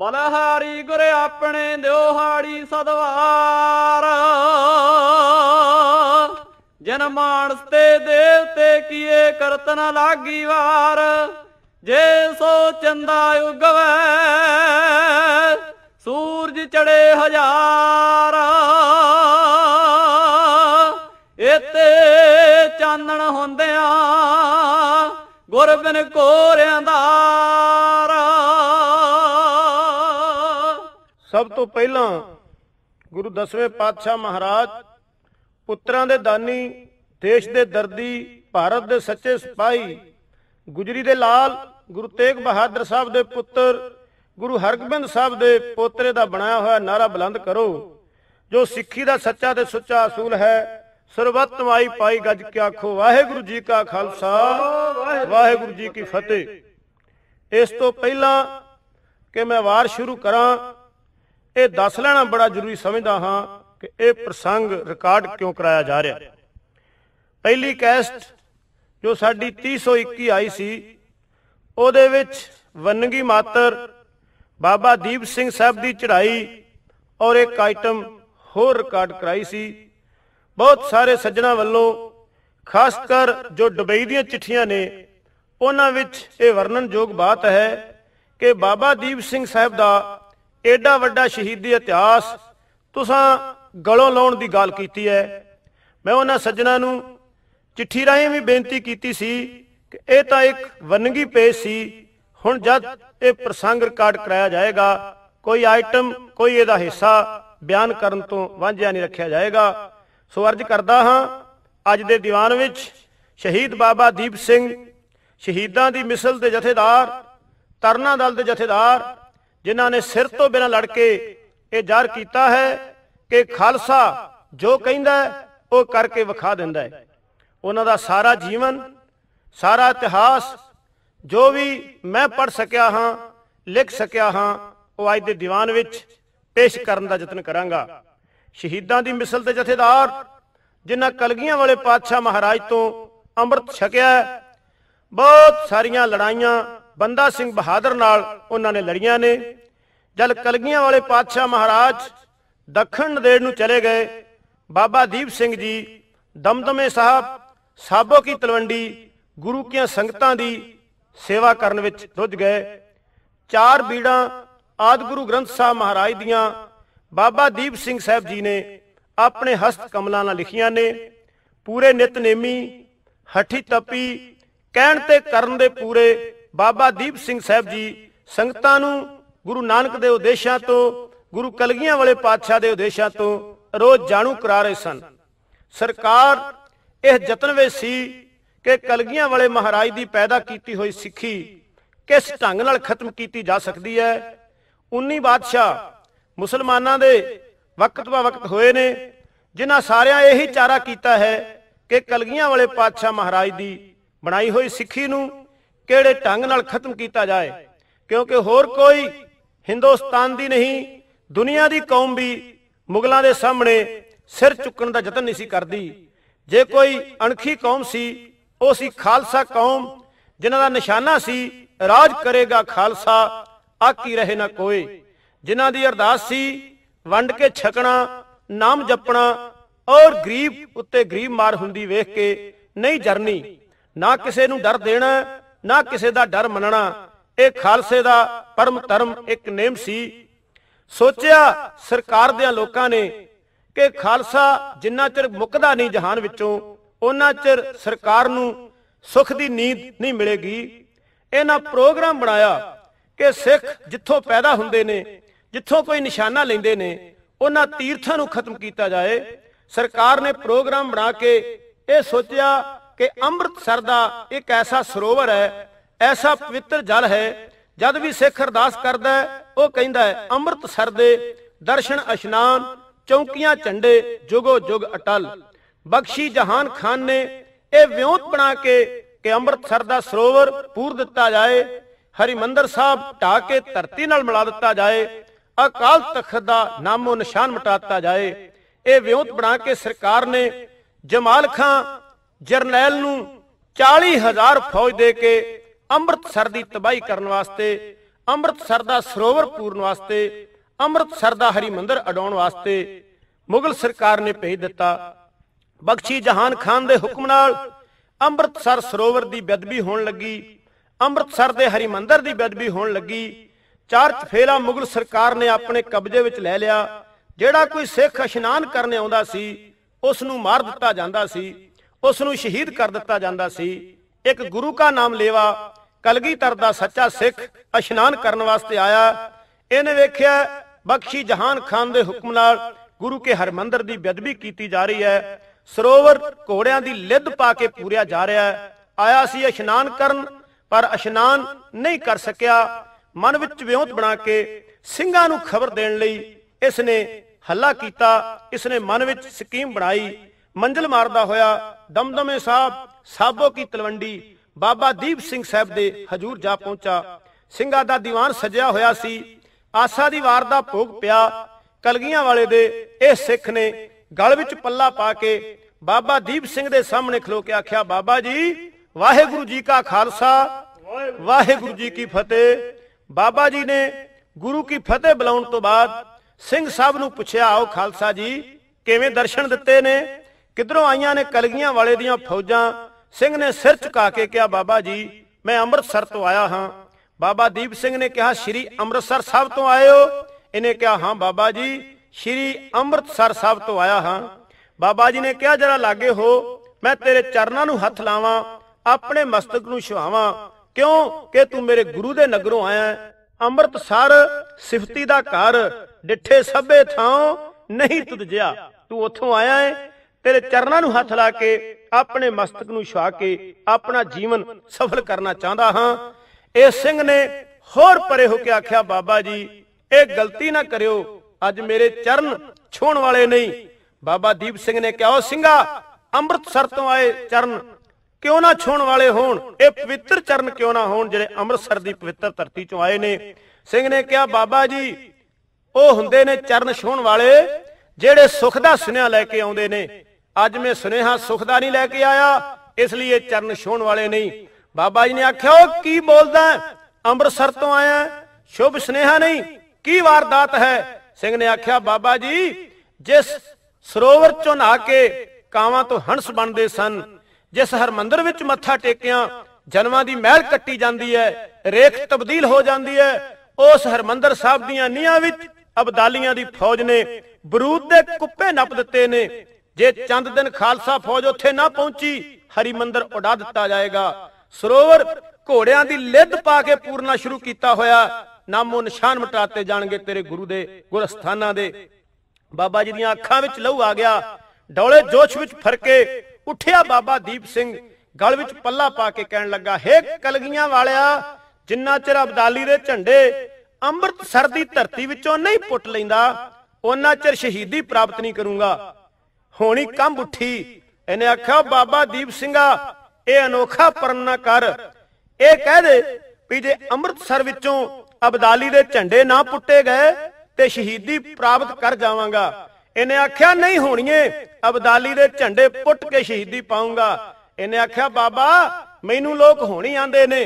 ਮਨਹਾਰੀ ਗੁਰ ਆਪਣੇ ਦਿਓਹਾੜੀ ਸਦਵਾਰ ਜਨ ਮਾਨਸ ਤੇ ਦੇਵਤੇ ਕੀਏ ਕਰਤਨ ਲਾਗੀ ਵਾਰ ਜੇ ਸੋ ਚੰਦਾ ਉਗਵੈ ਸੂਰਜ ਚੜੇ ਹਜ਼ਾਰ ਇਤੇ ਚਾਨਣ ਹੁੰਦਿਆਂ ਗੁਰ ਬਿਨ ਕੋਰਿਆਂ ਦਾ ਸਭ ਤੋਂ ਪਹਿਲਾਂ ਗੁਰੂ ਦਸਵੇਂ ਪਾਤਸ਼ਾਹ ਮਹਾਰਾਜ ਪੁੱਤਰਾਂ ਦੇ ਦਾਨੀ ਦੇਸ਼ ਦੇ ਦਰਦੀ ਭਾਰਤ ਦੇ ਸੱਚੇ ਸਿਪਾਈ ਗੁਜਰੀ ਦੇ ਲਾਲ ਗੁਰੂ ਤੇਗ ਬਹਾਦਰ ਸਾਹਿਬ ਦੇ ਪੁੱਤਰ ਗੁਰੂ ਹਰਗੋਬਿੰਦ ਸਾਹਿਬ ਦੇ ਪੋਤਰੇ ਦਾ ਬਣਾਇਆ ਹੋਇਆ ਨਾਰਾ ਬੁਲੰਦ ਕਰੋ ਜੋ ਸਿੱਖੀ ਦਾ ਸੱਚਾ ਤੇ ਸੁੱਚਾ ਅਸੂਲ ਹੈ ਸਰਬੱਤ ਮਾਈ ਪਾਈ ਗੱਜ ਕੇ ਆਖੋ ਵਾਹਿਗੁਰੂ ਜੀ ਕਾ ਖਾਲਸਾ ਵਾਹਿਗੁਰੂ ਜੀ ਕੀ ਫਤਿਹ ਇਸ ਤੋਂ ਪਹਿਲਾਂ ਕਿ ਮੈਂ ਵਾਰ ਸ਼ੁਰੂ ਕਰਾਂ ਇਹ ਦੱਸ ਲੈਣਾ ਬੜਾ ਜ਼ਰੂਰੀ ਸਮਝਦਾ ਹਾਂ ਕਿ ਇਹ ਪ੍ਰਸੰਗ ਰਿਕਾਰਡ ਕਿਉਂ ਕਰਾਇਆ ਜਾ ਰਿਹਾ ਪਹਿਲੀ ਕੈਸਟ ਜੋ ਸਾਡੀ 321 ਆਈ ਸੀ ਉਹਦੇ ਵਿੱਚ ਵੰਨਗੀ ਮਾਤਰ ਬਾਬਾ ਦੀਪ ਸਿੰਘ ਸਾਹਿਬ ਦੀ ਚੜ੍ਹਾਈ ਔਰ ਇੱਕ ਆਈਟਮ ਹੋਰ ਰਿਕਾਰਡ ਕਰਾਈ ਸੀ ਬਹੁਤ ਸਾਰੇ ਸੱਜਣਾ ਵੱਲੋਂ ਖਾਸ ਕਰ ਜੋ ਦੁਬਈ ਦੀਆਂ ਚਿੱਠੀਆਂ ਨੇ ਉਹਨਾਂ ਵਿੱਚ ਇਹ ਵਰਣਨਯੋਗ ਬਾਤ ਹੈ ਕਿ ਬਾਬਾ ਦੀਪ ਸਿੰਘ ਸਾਹਿਬ ਦਾ ਐਡਾ ਵੱਡਾ ਸ਼ਹੀਦੀ ਇਤਿਹਾਸ ਤੁਸੀਂ ਗਲੋਂ ਲਾਉਣ ਦੀ ਗੱਲ ਕੀਤੀ ਹੈ ਮੈਂ ਉਹਨਾਂ ਸੱਜਣਾ ਨੂੰ ਚਿੱਠੀ ਰਾਹੀਂ ਵੀ ਬੇਨਤੀ ਕੀਤੀ ਸੀ ਕਿ ਇਹ ਤਾਂ ਇੱਕ ਵੰਨਗੀ ਪੇਸ਼ ਸੀ ਹੁਣ ਜਦ ਇਹ ਪ੍ਰਸੰਗ ਰਿਕਾਰਡ ਕਰਾਇਆ ਜਾਏਗਾ ਕੋਈ ਆਈਟਮ ਕੋਈ ਇਹਦਾ ਹਿੱਸਾ ਬਿਆਨ ਕਰਨ ਤੋਂ ਵਾਂਝਿਆ ਨਹੀਂ ਰੱਖਿਆ ਜਾਏਗਾ ਸੋ ਅਰਜ਼ ਕਰਦਾ ਹਾਂ ਅੱਜ ਦੇ ਦੀਵਾਨ ਵਿੱਚ ਸ਼ਹੀਦ ਬਾਬਾ ਦੀਪ ਸਿੰਘ ਸ਼ਹੀਦਾਂ ਦੀ ਮਿਸਲ ਦੇ ਜਥੇਦਾਰ ਤਰਨਾ ਦਲ ਦੇ ਜਥੇਦਾਰ ਜਿਨ੍ਹਾਂ ਨੇ ਸਿਰ ਤੋਂ ਬਿਨਾਂ ਲੜ ਕੇ ਇਹ ਜ਼ਾਹਰ ਕੀਤਾ ਹੈ ਕਿ ਖਾਲਸਾ ਜੋ ਕਹਿੰਦਾ ਉਹ ਕਰਕੇ ਵਿਖਾ ਦਿੰਦਾ ਹੈ ਉਹਨਾਂ ਦਾ ਸਾਰਾ ਜੀਵਨ ਸਾਰਾ ਇਤਿਹਾਸ ਜੋ ਵੀ ਮੈਂ ਪੜ ਸਕਿਆ ਹਾਂ ਲਿਖ ਸਕਿਆ ਹਾਂ ਉਹ ਅੱਜ ਦੇ ਦੀਵਾਨ ਵਿੱਚ ਪੇਸ਼ ਕਰਨ ਦਾ ਯਤਨ ਕਰਾਂਗਾ ਸ਼ਹੀਦਾਂ ਦੀ ਮਿਸਲ ਤੇ ਜਥੇਦਾਰ ਜਿਨ੍ਹਾਂ ਕਲਗੀਆਂ ਵਾਲੇ ਪਾਤਸ਼ਾਹ ਮਹਾਰਾਜ ਤੋਂ ਅੰਮ੍ਰਿਤ ਛਕਿਆ ਬਹੁਤ ਸਾਰੀਆਂ ਲੜਾਈਆਂ ਬੰਦਾ ਸਿੰਘ ਬਹਾਦਰ ਨਾਲ ਉਹਨਾਂ ਨੇ ਲੜੀਆਂ ਨੇ ਜਦ ਕਲਗੀਆਂ ਵਾਲੇ ਪਾਤਸ਼ਾਹ ਮਹਾਰਾਜ ਦੱਖਣ ਨਦੇੜ ਨੂੰ ਚਲੇ ਗਏ ਬਾਬਾ ਦੀਪ ਸਿੰਘ ਜੀ ਦਮਦਮੇ ਸਾਹਿਬ ਸਾਬੋ ਕੀ ਤਲਵੰਡੀ ਗੁਰੂ ਕੀਆਂ ਸੰਗਤਾਂ ਦੀ ਸੇਵਾ ਕਰਨ ਵਿੱਚ ਰੁੱਝ ਗਏ ਚਾਰ ਬੀੜਾਂ ਆਦ ਗੁਰੂ ਗ੍ਰੰਥ ਸਾਹਿਬ ਮਹਾਰਾਜ ਦੀਆਂ ਬਾਬਾ ਦੀਪ ਸਿੰਘ ਸਾਹਿਬ ਜੀ ਨੇ ਆਪਣੇ ਹਸਤ ਕਮਲਾਂ ਨਾਲ ਲਿਖੀਆਂ ਨੇ ਪੂਰੇ ਨਿਤਨੇਮੀ ਹੱਠੀ ਤੱਪੀ ਕਹਿਣ ਤੇ ਕਰਨ ਦੇ ਪੂਰੇ ਬਾਬਾ ਦੀਪ ਸਿੰਘ ਸਾਹਿਬ ਜੀ ਸੰਗਤਾਂ ਨੂੰ ਗੁਰੂ ਨਾਨਕ ਦੇ ਉਦੇਸ਼ਾਂ ਤੋਂ ਗੁਰੂ ਕਲਗੀਆਂ ਵਾਲੇ ਪਾਤਸ਼ਾਹ ਦੇ ਉਦੇਸ਼ਾਂ ਤੋਂ ਰੋਜ਼ ਜਾਣੂ ਕਰਾ ਰਹੇ ਸਨ ਸਰਕਾਰ ਇਹ ਯਤਨ ਵਿੱਚ ਸੀ ਕਿ ਕਲਗੀਆਂ ਵਾਲੇ ਮਹਾਰਾਜ ਦੀ ਪੈਦਾ ਕੀਤੀ ਹੋਈ ਸਿੱਖੀ ਕਿਸ ਢੰਗ ਨਾਲ ਖਤਮ ਕੀਤੀ ਜਾ ਸਕਦੀ ਹੈ 19 ਬਾਦਸ਼ਾਹ ਮੁਸਲਮਾਨਾਂ ਦੇ ਵਕਤ ਬਾ ਵਕਤ ਹੋਏ ਨੇ ਜਿਨ੍ਹਾਂ ਸਾਰਿਆਂ ਇਹੀ ਚਾਰਾ ਕੀਤਾ ਹੈ ਕਿ ਕਲਗੀਆਂ ਵਾਲੇ ਪਾਤਸ਼ਾਹ ਮਹਾਰਾਜ ਦੀ ਬਣਾਈ ਹੋਈ ਸਿੱਖੀ ਨੂੰ ਕਿਹੜੇ ਢੰਗ ਨਾਲ ਖਤਮ ਕੀਤਾ ਜਾਏ ਕਿਉਂਕਿ ਹੋਰ ਕੋਈ ਹਿੰਦੁਸਤਾਨ ਦੀ ਨਹੀਂ ਦੁਨੀਆ ਦੀ ਕੌਮ ਵੀ ਮੁਗਲਾਂ ਦੇ ਸਾਹਮਣੇ ਸਿਰ ਚੁੱਕਣ ਦਾ ਯਤਨ ਨਹੀਂ ਸੀ ਕਰਦੀ ਜੇ ਕੋਈ ਅਣਖੀ ਕੌਮ ਸੀ ਉਹ ਸੀ ਖਾਲਸਾ ਕੌਮ ਜਿਨ੍ਹਾਂ ਦਾ ਨਿਸ਼ਾਨਾ ਸੀ ਰਾਜ ਕਰੇਗਾ ਖਾਲਸਾ ਆਕੀ ਰਹੇ ਨਾ ਕੋਈ ਜਿਨ੍ਹਾਂ ਦੀ ਅਰਦਾਸ ਸੀ ਵੰਡ ਕੇ ਛਕਣਾ ਨਾਮ ਜਪਣਾ ਔਰ ਗਰੀਬ ਉੱਤੇ ਗਰੀਬ ਮਾਰ ਹੁੰਦੀ ਵੇਖ ਕੇ ਨਹੀਂ ਜਰਨੀ ਨਾ ਕਿਸੇ ਨੂੰ ਡਰ ਦੇਣਾ ਨਾ ਕਿਸੇ ਦਾ ਡਰ ਮੰਨਣਾ ਇਹ ਖਾਲਸੇ ਦਾ ਪਰਮ ਧਰਮ ਇੱਕ ਨੇਮ ਸੀ ਸੋਚਿਆ ਸਰਕਾਰ ਦੇ ਲੋਕਾਂ ਨੇ ਕਿ ਖਾਲਸਾ ਜਿੰਨਾ ਚਿਰ ਮੁੱਕਦਾ ਨਹੀਂ ਜਹਾਨ ਵਿੱਚੋਂ ਉਹਨਾਂ ਚਿਰ ਸਰਕਾਰ ਨੂੰ ਸੁਖ ਦੀ ਨੀਂਦ ਨਹੀਂ ਮਿਲੇਗੀ ਇਹਨਾਂ ਪ੍ਰੋਗਰਾਮ ਬਣਾਇਆ ਕਿ ਸਿੱਖ ਜਿੱਥੋਂ ਪੈਦਾ ਹੁੰਦੇ ਨੇ ਜਿੱਥੋਂ ਕੋਈ ਨਿਸ਼ਾਨਾ ਲੈਂਦੇ ਨੇ ਉਹਨਾਂ ਤੀਰਥਾਂ ਨੂੰ ਖਤਮ ਕੀਤਾ ਜਾਏ ਸਰਕਾਰ ਨੇ ਪ੍ਰੋਗਰਾਮ ਬਣਾ ਕੇ ਇਹ ਸੋਚਿਆ ਕਿ ਅੰਮ੍ਰਿਤਸਰ ਦਾ ਇੱਕ ਐਸਾ ਸਰੋਵਰ ਹੈ ਐਸਾ ਪਵਿੱਤਰ ਜਲ ਹੈ ਜਦ ਵੀ ਸਿੱਖ ਅਰਦਾਸ ਕਰਦਾ ਹੈ ਉਹ ਕਹਿੰਦਾ ਹੈ ਅੰਮ੍ਰਿਤਸਰ ਦੇ ਦਰਸ਼ਨ ਅਸ਼ਨਾਨ ਚੌਂਕੀਆਂ ਝੰਡੇ ਜੁਗੋ ਜੁਗ ਅਟਲ ਬਖਸ਼ੀ ਜਹਾਨ ਖਾਨ ਨੇ ਇਹ ਵਿਉਂਤ ਬਣਾ ਕੇ ਕਿ ਅੰਮ੍ਰਿਤਸਰ ਦਾ ਸਰੋਵਰ ਪੂਰ ਦਿੱਤਾ ਜਾਏ ਹਰਿਮੰਦਰ ਸਾਹਿਬ ਢਾ ਕੇ ਧਰਤੀ ਨਾਲ ਮਿਲਾ ਦਿੱਤਾ ਜਾਏ ਅਕਾਲ ਤਖਤ ਦਾ ਨਾਮੋ ਨਿਸ਼ਾਨ ਦਿੱਤਾ ਜਾਏ ਇਹ ਵਿਉਂਤ ਬਣਾ ਕੇ ਸਰਕਾਰ ਨੇ ਜਮਾਲ ਖਾਨ ਜਰਨੈਲ ਨੂੰ 40000 ਫੌਜ ਦੇ ਕੇ ਅੰਮ੍ਰਿਤਸਰ ਦੀ ਤਬਾਹੀ ਕਰਨ ਵਾਸਤੇ ਅੰਮ੍ਰਿਤਸਰ ਦਾ ਸਰੋਵਰ ਪੂਰਨ ਵਾਸਤੇ ਅੰਮ੍ਰਿਤਸਰ ਦਾ ਹਰੀ ਮੰਦਰ ਅਡਾਉਣ ਵਾਸਤੇ ਮੁਗਲ ਸਰਕਾਰ ਨੇ ਭੇਜ ਦਿੱਤਾ ਬਖਸ਼ੀ ਜਹਾਨ ਖਾਨ ਦੇ ਹੁਕਮ ਨਾਲ ਅੰਮ੍ਰਿਤਸਰ ਸਰੋਵਰ ਦੀ ਬਦਬੀ ਹੋਣ ਲੱਗੀ ਅੰਮ੍ਰਿਤਸਰ ਦੇ ਹਰੀ ਮੰਦਰ ਦੀ ਬਦਬੀ ਹੋਣ ਲੱਗੀ ਚਾਰ ਚਫੇਲਾ ਮੁਗਲ ਸਰਕਾਰ ਨੇ ਆਪਣੇ ਕਬਜ਼ੇ ਵਿੱਚ ਲੈ ਲਿਆ ਜਿਹੜਾ ਕੋਈ ਸਿੱਖ ਇਸ਼ਨਾਨ ਕਰਨ ਆਉਂਦਾ ਸੀ ਉਸ ਨੂੰ ਮਾਰ ਦਿੱਤਾ ਜਾਂਦਾ ਸੀ ਉਸ ਨੂੰ ਸ਼ਹੀਦ ਕਰ ਦਿੱਤਾ ਜਾਂਦਾ ਸੀ ਇੱਕ ਗੁਰੂ ਦਾ ਨਾਮ ਲੇਵਾ ਕਲਗੀਧਰ ਦਾ ਸੱਚਾ ਸਿੱਖ ਇਸ਼ਨਾਨ ਕਰਨ ਵਾਸਤੇ ਆਇਆ ਇਹਨੇ ਵੇਖਿਆ ਬਖਸ਼ੀ ਜਹਾਨ ਖਾਨ ਦੇ ਹੁਕਮ ਨਾਲ ਗੁਰੂ ਕੇ ਹਰਮੰਦਰ ਦੀ ਬਦਬੀ ਕੀਤੀ ਜਾ ਰਹੀ ਹੈ ਸਰੋਵਰ ਘੋੜਿਆਂ ਦੀ ਲਿੱਦ ਪਾ ਕੇ ਪੂਰਿਆ ਜਾ ਰਿਹਾ ਹੈ ਆਇਆ ਸੀ ਇਸ਼ਨਾਨ ਕਰਨ ਪਰ ਇਸ਼ਨਾਨ ਨਹੀਂ ਕਰ ਸਕਿਆ ਮਨ ਵਿੱਚ ਵਿਉਂਤ ਬਣਾ ਕੇ ਸਿੰਘਾਂ ਨੂੰ ਖਬਰ ਦੇਣ ਲਈ ਇਸ ਨੇ ਹੱਲਾ ਕੀਤਾ ਇਸ ਨੇ ਮਨ ਵਿੱਚ ਸਕੀਮ ਬਣਾਈ ਮੰਜ਼ਲ ਮਾਰਦਾ ਹੋਇਆ ਦਮਦਮੇ ਸਾਹਿਬ ਸਾਬੋ ਕੀ ਤਲਵੰਡੀ ਬਾਬਾ ਦੀਪ ਸਿੰਘ ਸਾਹਿਬ ਦੇ ਹਜੂਰ ਜਾ ਪਹੁੰਚਾ ਸਿੰਘਾਂ ਦਾ ਦੀਵਾਨ ਸਜਿਆ ਹੋਇਆ ਸੀ ਆਸਾ ਦੀ ਵਾਰ ਦਾ ਭੋਗ ਪਿਆ ਕਲਗੀਆਂ ਵਾਲੇ ਦੇ ਇਹ ਸਿੱਖ ਨੇ ਗਲ ਵਿੱਚ ਪੱਲਾ ਪਾ ਕੇ ਬਾਬਾ ਦੀਪ ਸਿੰਘ ਦੇ ਸਾਹਮਣੇ ਖਲੋ ਕੇ ਆਖਿਆ ਬਾਬਾ ਜੀ ਵਾਹਿਗੁਰੂ ਜੀ ਕਾ ਖਾਲਸਾ ਵਾਹਿਗੁਰੂ ਜੀ ਕੀ ਫਤਿਹ ਬਾਬਾ ਜੀ ਨੇ ਗੁਰੂ ਕੀ ਫਤਿਹ ਬੁਲਾਉਣ ਤੋਂ ਬਾਅਦ ਸਿੰਘ ਸਾਹਿਬ ਨੂੰ ਪੁੱਛਿਆ ਆਓ ਖਾਲਸਾ ਜੀ ਕਿਵੇਂ ਦਰਸ਼ਨ ਦਿੱਤੇ ਨੇ ਕਿਧਰੋਂ ਆਈਆਂ ਨੇ ਕਲਗੀਆਂ ਵਾਲੇ ਦੀਆਂ ਫੌਜਾਂ ਸਿੰਘ ਨੇ ਸਿਰ ਝੁਕਾ ਕੇ ਕਿਹਾ ਬਾਬਾ ਜੀ ਮੈਂ ਅੰਮ੍ਰਿਤਸਰ ਤੋਂ ਆਇਆ ਹਾਂ ਬਾਬਾ ਦੀਪ ਸਿੰਘ ਨੇ ਕਿਹਾ ਸ਼੍ਰੀ ਅੰਮ੍ਰਿਤਸਰ ਸਾਹਿਬ ਤੋਂ ਆਏ ਹੋ ਇਹਨੇ ਕਿਹਾ ਹਾਂ ਬਾਬਾ ਜੀ ਸ਼੍ਰੀ ਅੰਮ੍ਰਿਤਸਰ ਸਾਹਿਬ ਤੋਂ ਆਇਆ ਹਾਂ ਬਾਬਾ ਜੀ ਨੇ ਕਿਹਾ ਜਰਾ ਲਾਗੇ ਹੋ ਮੈਂ ਤੇਰੇ ਚਰਨਾਂ ਨੂੰ ਹੱਥ ਲਾਵਾਂ ਆਪਣੇ ਮਸਤਕ ਨੂੰ ਛੁਆਵਾਂ ਕਿਉਂ ਕਿ ਤੂੰ ਮੇਰੇ ਗੁਰੂ ਦੇ ਨਗਰੋਂ ਆਇਆ ਹੈ ਅੰਮ੍ਰਿਤਸਰ ਸਿਫਤੀ ਦਾ ਘਰ ਡਿੱਠੇ ਸਭੇ ਥਾਂ ਨਹੀਂ ਤੁਦਜਿਆ ਜਿਆ ਤੂੰ ਉੱਥੋਂ ਆਇਆ ਹੈ ਤੇਰੇ ਚਰਨਾਂ ਨੂੰ ਹੱਥ ਲਾ ਕੇ ਆਪਣੇ ਮਸਤਕ ਨੂੰ ਛਾ ਕੇ ਆਪਣਾ ਜੀਵਨ ਸਫਲ ਕਰਨਾ ਚਾਹੁੰਦਾ ਹਾਂ ਇਹ ਸਿੰਘ ਨੇ ਹੋਰ ਪਰੇ ਹੋ ਕੇ ਆਖਿਆ ਬਾਬਾ ਜੀ ਇਹ ਗਲਤੀ ਨਾ ਕਰਿਓ ਅੱਜ ਮੇਰੇ ਚਰਨ ਛੋਣ ਵਾਲੇ ਨਹੀਂ ਬਾਬਾ ਦੀਪ ਸਿੰਘ ਨੇ ਕਿਹਾ ਉਹ ਸਿੰਘਾ ਅੰਮ੍ਰਿਤਸਰ ਤੋਂ ਆਏ ਚਰਨ ਕਿਉਂ ਨਾ ਛੋਣ ਵਾਲੇ ਹੋਣ ਇਹ ਪਵਿੱਤਰ ਚਰਨ ਕਿਉਂ ਨਾ ਹੋਣ ਜਿਹੜੇ ਅੰਮ੍ਰਿਤਸਰ ਦੀ ਪਵਿੱਤਰ ਧਰਤੀ ਚੋਂ ਆਏ ਨੇ ਸਿੰਘ ਨੇ ਕਿਹਾ ਬਾਬਾ ਜੀ ਉਹ ਹੁੰਦੇ ਨੇ ਚਰਨ ਛੋਣ ਵਾਲੇ ਜਿਹੜੇ ਸੁਖ ਦਾ ਸੁਨੇਹਾ ਲੈ ਕੇ ਆਉਂਦੇ ਨੇ ਅੱਜ ਮੈਂ ਸੁਨੇਹਾ ਸੁਖਦਾ ਨਹੀਂ ਲੈ ਕੇ ਆਇਆ ਇਸ ਲਈ ਇਹ ਚਰਨ ਛੋਣ ਵਾਲੇ ਨਹੀਂ ਬਾਬਾ ਜੀ ਨੇ ਆਖਿਆ ਉਹ ਕੀ ਬੋਲਦਾ ਅੰਮ੍ਰਿਤਸਰ ਤੋਂ ਆਇਆ ਸ਼ੁਭ ਸੁਨੇਹਾ ਨਹੀਂ ਕੀ ਵਾਰਦਾਤ ਹੈ ਸਿੰਘ ਨੇ ਆਖਿਆ ਬਾਬਾ ਜੀ ਜਿਸ ਸਰੋਵਰ ਚੋਂ ਨਹਾ ਕੇ ਕਾਵਾਂ ਤੋਂ ਹੰਸ ਬਣਦੇ ਸਨ ਜਿਸ ਹਰਮੰਦਰ ਵਿੱਚ ਮੱਥਾ ਟੇਕਿਆ ਜਨਮਾਂ ਦੀ ਮਹਿਲ ਕੱਟੀ ਜਾਂਦੀ ਹੈ ਰੇਖ ਤਬਦੀਲ ਹੋ ਜਾਂਦੀ ਹੈ ਉਸ ਹਰਮੰਦਰ ਸਾਹਿਬ ਦੀਆਂ ਨੀਹਾਂ ਵਿੱਚ ਅਬਦਾਲੀਆਂ ਦੀ ਫੌਜ ਨੇ ਬਰੂਦ ਦੇ ਕੁੱਪੇ ਨੱਪ ਦਿੱਤੇ ਨੇ ਜੇ ਚੰਦ ਦਿਨ ਖਾਲਸਾ ਫੌਜ ਉੱਥੇ ਨਾ ਪਹੁੰਚੀ ਹਰੀ ਮੰਦਰ ਉਡਾ ਦਿੱਤਾ ਜਾਏਗਾ ਸਰੋਵਰ ਘੋੜਿਆਂ ਦੀ ਲਿੱਦ ਪਾ ਕੇ ਪੂਰਨਾ ਸ਼ੁਰੂ ਕੀਤਾ ਹੋਇਆ ਨਾਮੋ ਨਿਸ਼ਾਨ ਮਟਾਤੇ ਜਾਣਗੇ ਤੇਰੇ ਗੁਰੂ ਦੇ ਗੁਰਸਥਾਨਾਂ ਦੇ ਬਾਬਾ ਜੀ ਦੀਆਂ ਅੱਖਾਂ ਵਿੱਚ ਲਹੂ ਆ ਗਿਆ ਡੌਲੇ ਜੋਸ਼ ਵਿੱਚ ਫਰਕੇ ਉੱਠਿਆ ਬਾਬਾ ਦੀਪ ਸਿੰਘ ਗਲ ਵਿੱਚ ਪੱਲਾ ਪਾ ਕੇ ਕਹਿਣ ਲੱਗਾ ਹੇ ਕਲਗੀਆਂ ਵਾਲਿਆ ਜਿੰਨਾ ਚਿਰ ਅਬਦਾਲੀ ਦੇ ਝੰਡੇ ਅੰਮ੍ਰਿਤਸਰ ਦੀ ਧਰਤੀ ਵਿੱਚੋਂ ਨਹੀਂ ਪੁੱਟ ਲੈਂਦਾ ਉਹਨਾਂ ਚਿਰ ਸ਼ਹੀਦੀ ਪ੍ਰਾਪਤ ਨਹੀਂ ਕਰੂੰਗਾ ਹੋਣੀ ਕੰਬ ਉੱਠੀ ਇਹਨੇ ਆਖਿਆ ਬਾਬਾ ਦੀਪ ਸਿੰਘਾ ਇਹ ਅਨੋਖਾ ਪਰਨਾ ਕਰ ਇਹ ਕਹਿ ਦੇ ਵੀ ਜੇ ਅੰਮ੍ਰਿਤਸਰ ਵਿੱਚੋਂ ਅਬਦਾਲੀ ਦੇ ਝੰਡੇ ਨਾ ਪੁੱਟੇ ਗਏ ਤੇ ਸ਼ਹੀਦੀ ਪ੍ਰਾਪਤ ਕਰ ਜਾਵਾਂਗਾ ਇਹਨੇ ਆਖਿਆ ਨਹੀਂ ਹੋਣੀਏ ਅਬਦਾਲੀ ਦੇ ਝੰਡੇ ਪੁੱਟ ਕੇ ਸ਼ਹੀਦੀ ਪਾਉਂਗਾ ਇਹਨੇ ਆਖਿਆ ਬਾਬਾ ਮੈਨੂੰ ਲੋਕ ਹੋਣੀ ਆਂਦੇ ਨੇ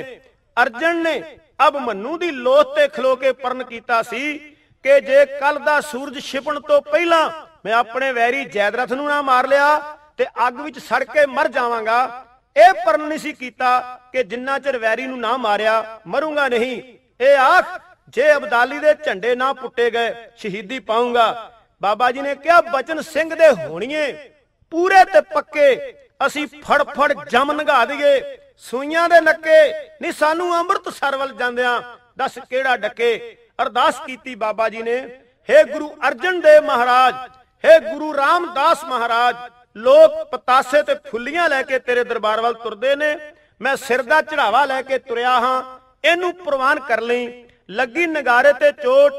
ਅਰਜਨ ਨੇ ਅਬ ਮੰਨੂ ਦੀ ਲੋਥ ਤੇ ਖਲੋ ਕੇ ਪਰਨ ਕੀਤਾ ਸੀ ਕਿ ਜੇ ਕੱਲ ਦਾ ਸੂਰਜ ਛਿਪਣ ਤੋਂ ਪਹਿਲਾਂ ਮੈਂ ਆਪਣੇ ਵੈਰੀ ਜੈਦਰਥ ਨੂੰ ਨਾ ਮਾਰ ਲਿਆ ਤੇ ਅੱਗ ਵਿੱਚ ਸੜ ਕੇ ਮਰ ਜਾਵਾਂਗਾ ਇਹ ਪਰਨ ਨਹੀਂ ਸੀ ਕੀਤਾ ਕਿ ਜਿੰਨਾ ਚਿਰ ਵੈਰੀ ਨੂੰ ਨਾ ਮਾਰਿਆ ਮਰੂੰਗਾ ਨਹੀਂ ਇਹ ਆਖ ਜੇ ਅਬਦਾਲੀ ਦੇ ਝੰਡੇ ਨਾ ਪੁੱਟੇ ਗਏ ਸ਼ਹੀਦੀ ਪਾਉਂਗਾ ਬਾਬਾ ਜੀ ਨੇ ਕਿਹਾ ਬਚਨ ਸਿੰਘ ਦੇ ਹੋਣੀਏ ਪੂਰੇ ਤੇ ਪੱਕੇ ਅਸੀਂ ਫੜ ਫੜ ਜਮ ਨਗਾ ਦਈਏ ਸੂਈਆਂ ਦੇ ਨੱਕੇ ਨਹੀਂ ਸਾਨੂੰ ਅੰਮ੍ਰਿਤ ਸਰਵਲ ਜਾਂਦਿਆਂ ਦੱਸ ਕਿਹੜਾ ਡੱਕੇ ਅਰਦਾਸ ਕੀਤੀ ਬਾਬਾ ਜੀ ਨੇ हे ਗੁਰੂ ਅਰਜਨ ਦੇਵ ਮਹਾਰਾਜ हे ਗੁਰੂ ਰਾਮਦਾਸ ਮਹਾਰਾਜ ਲੋਕ ਪਤਾਸੇ ਤੇ ਫੁੱਲੀਆਂ ਲੈ ਕੇ ਤੇਰੇ ਦਰਬਾਰ ਵੱਲ ਤੁਰਦੇ ਨੇ ਮੈਂ ਸਿਰ ਦਾ ਚੜਾਵਾ ਲੈ ਕੇ ਤੁਰਿਆ ਹਾਂ ਇਹਨੂੰ ਪ੍ਰਵਾਨ ਕਰ ਲਈ ਲੱਗੀ ਨਗਾਰੇ ਤੇ ਚੋਟ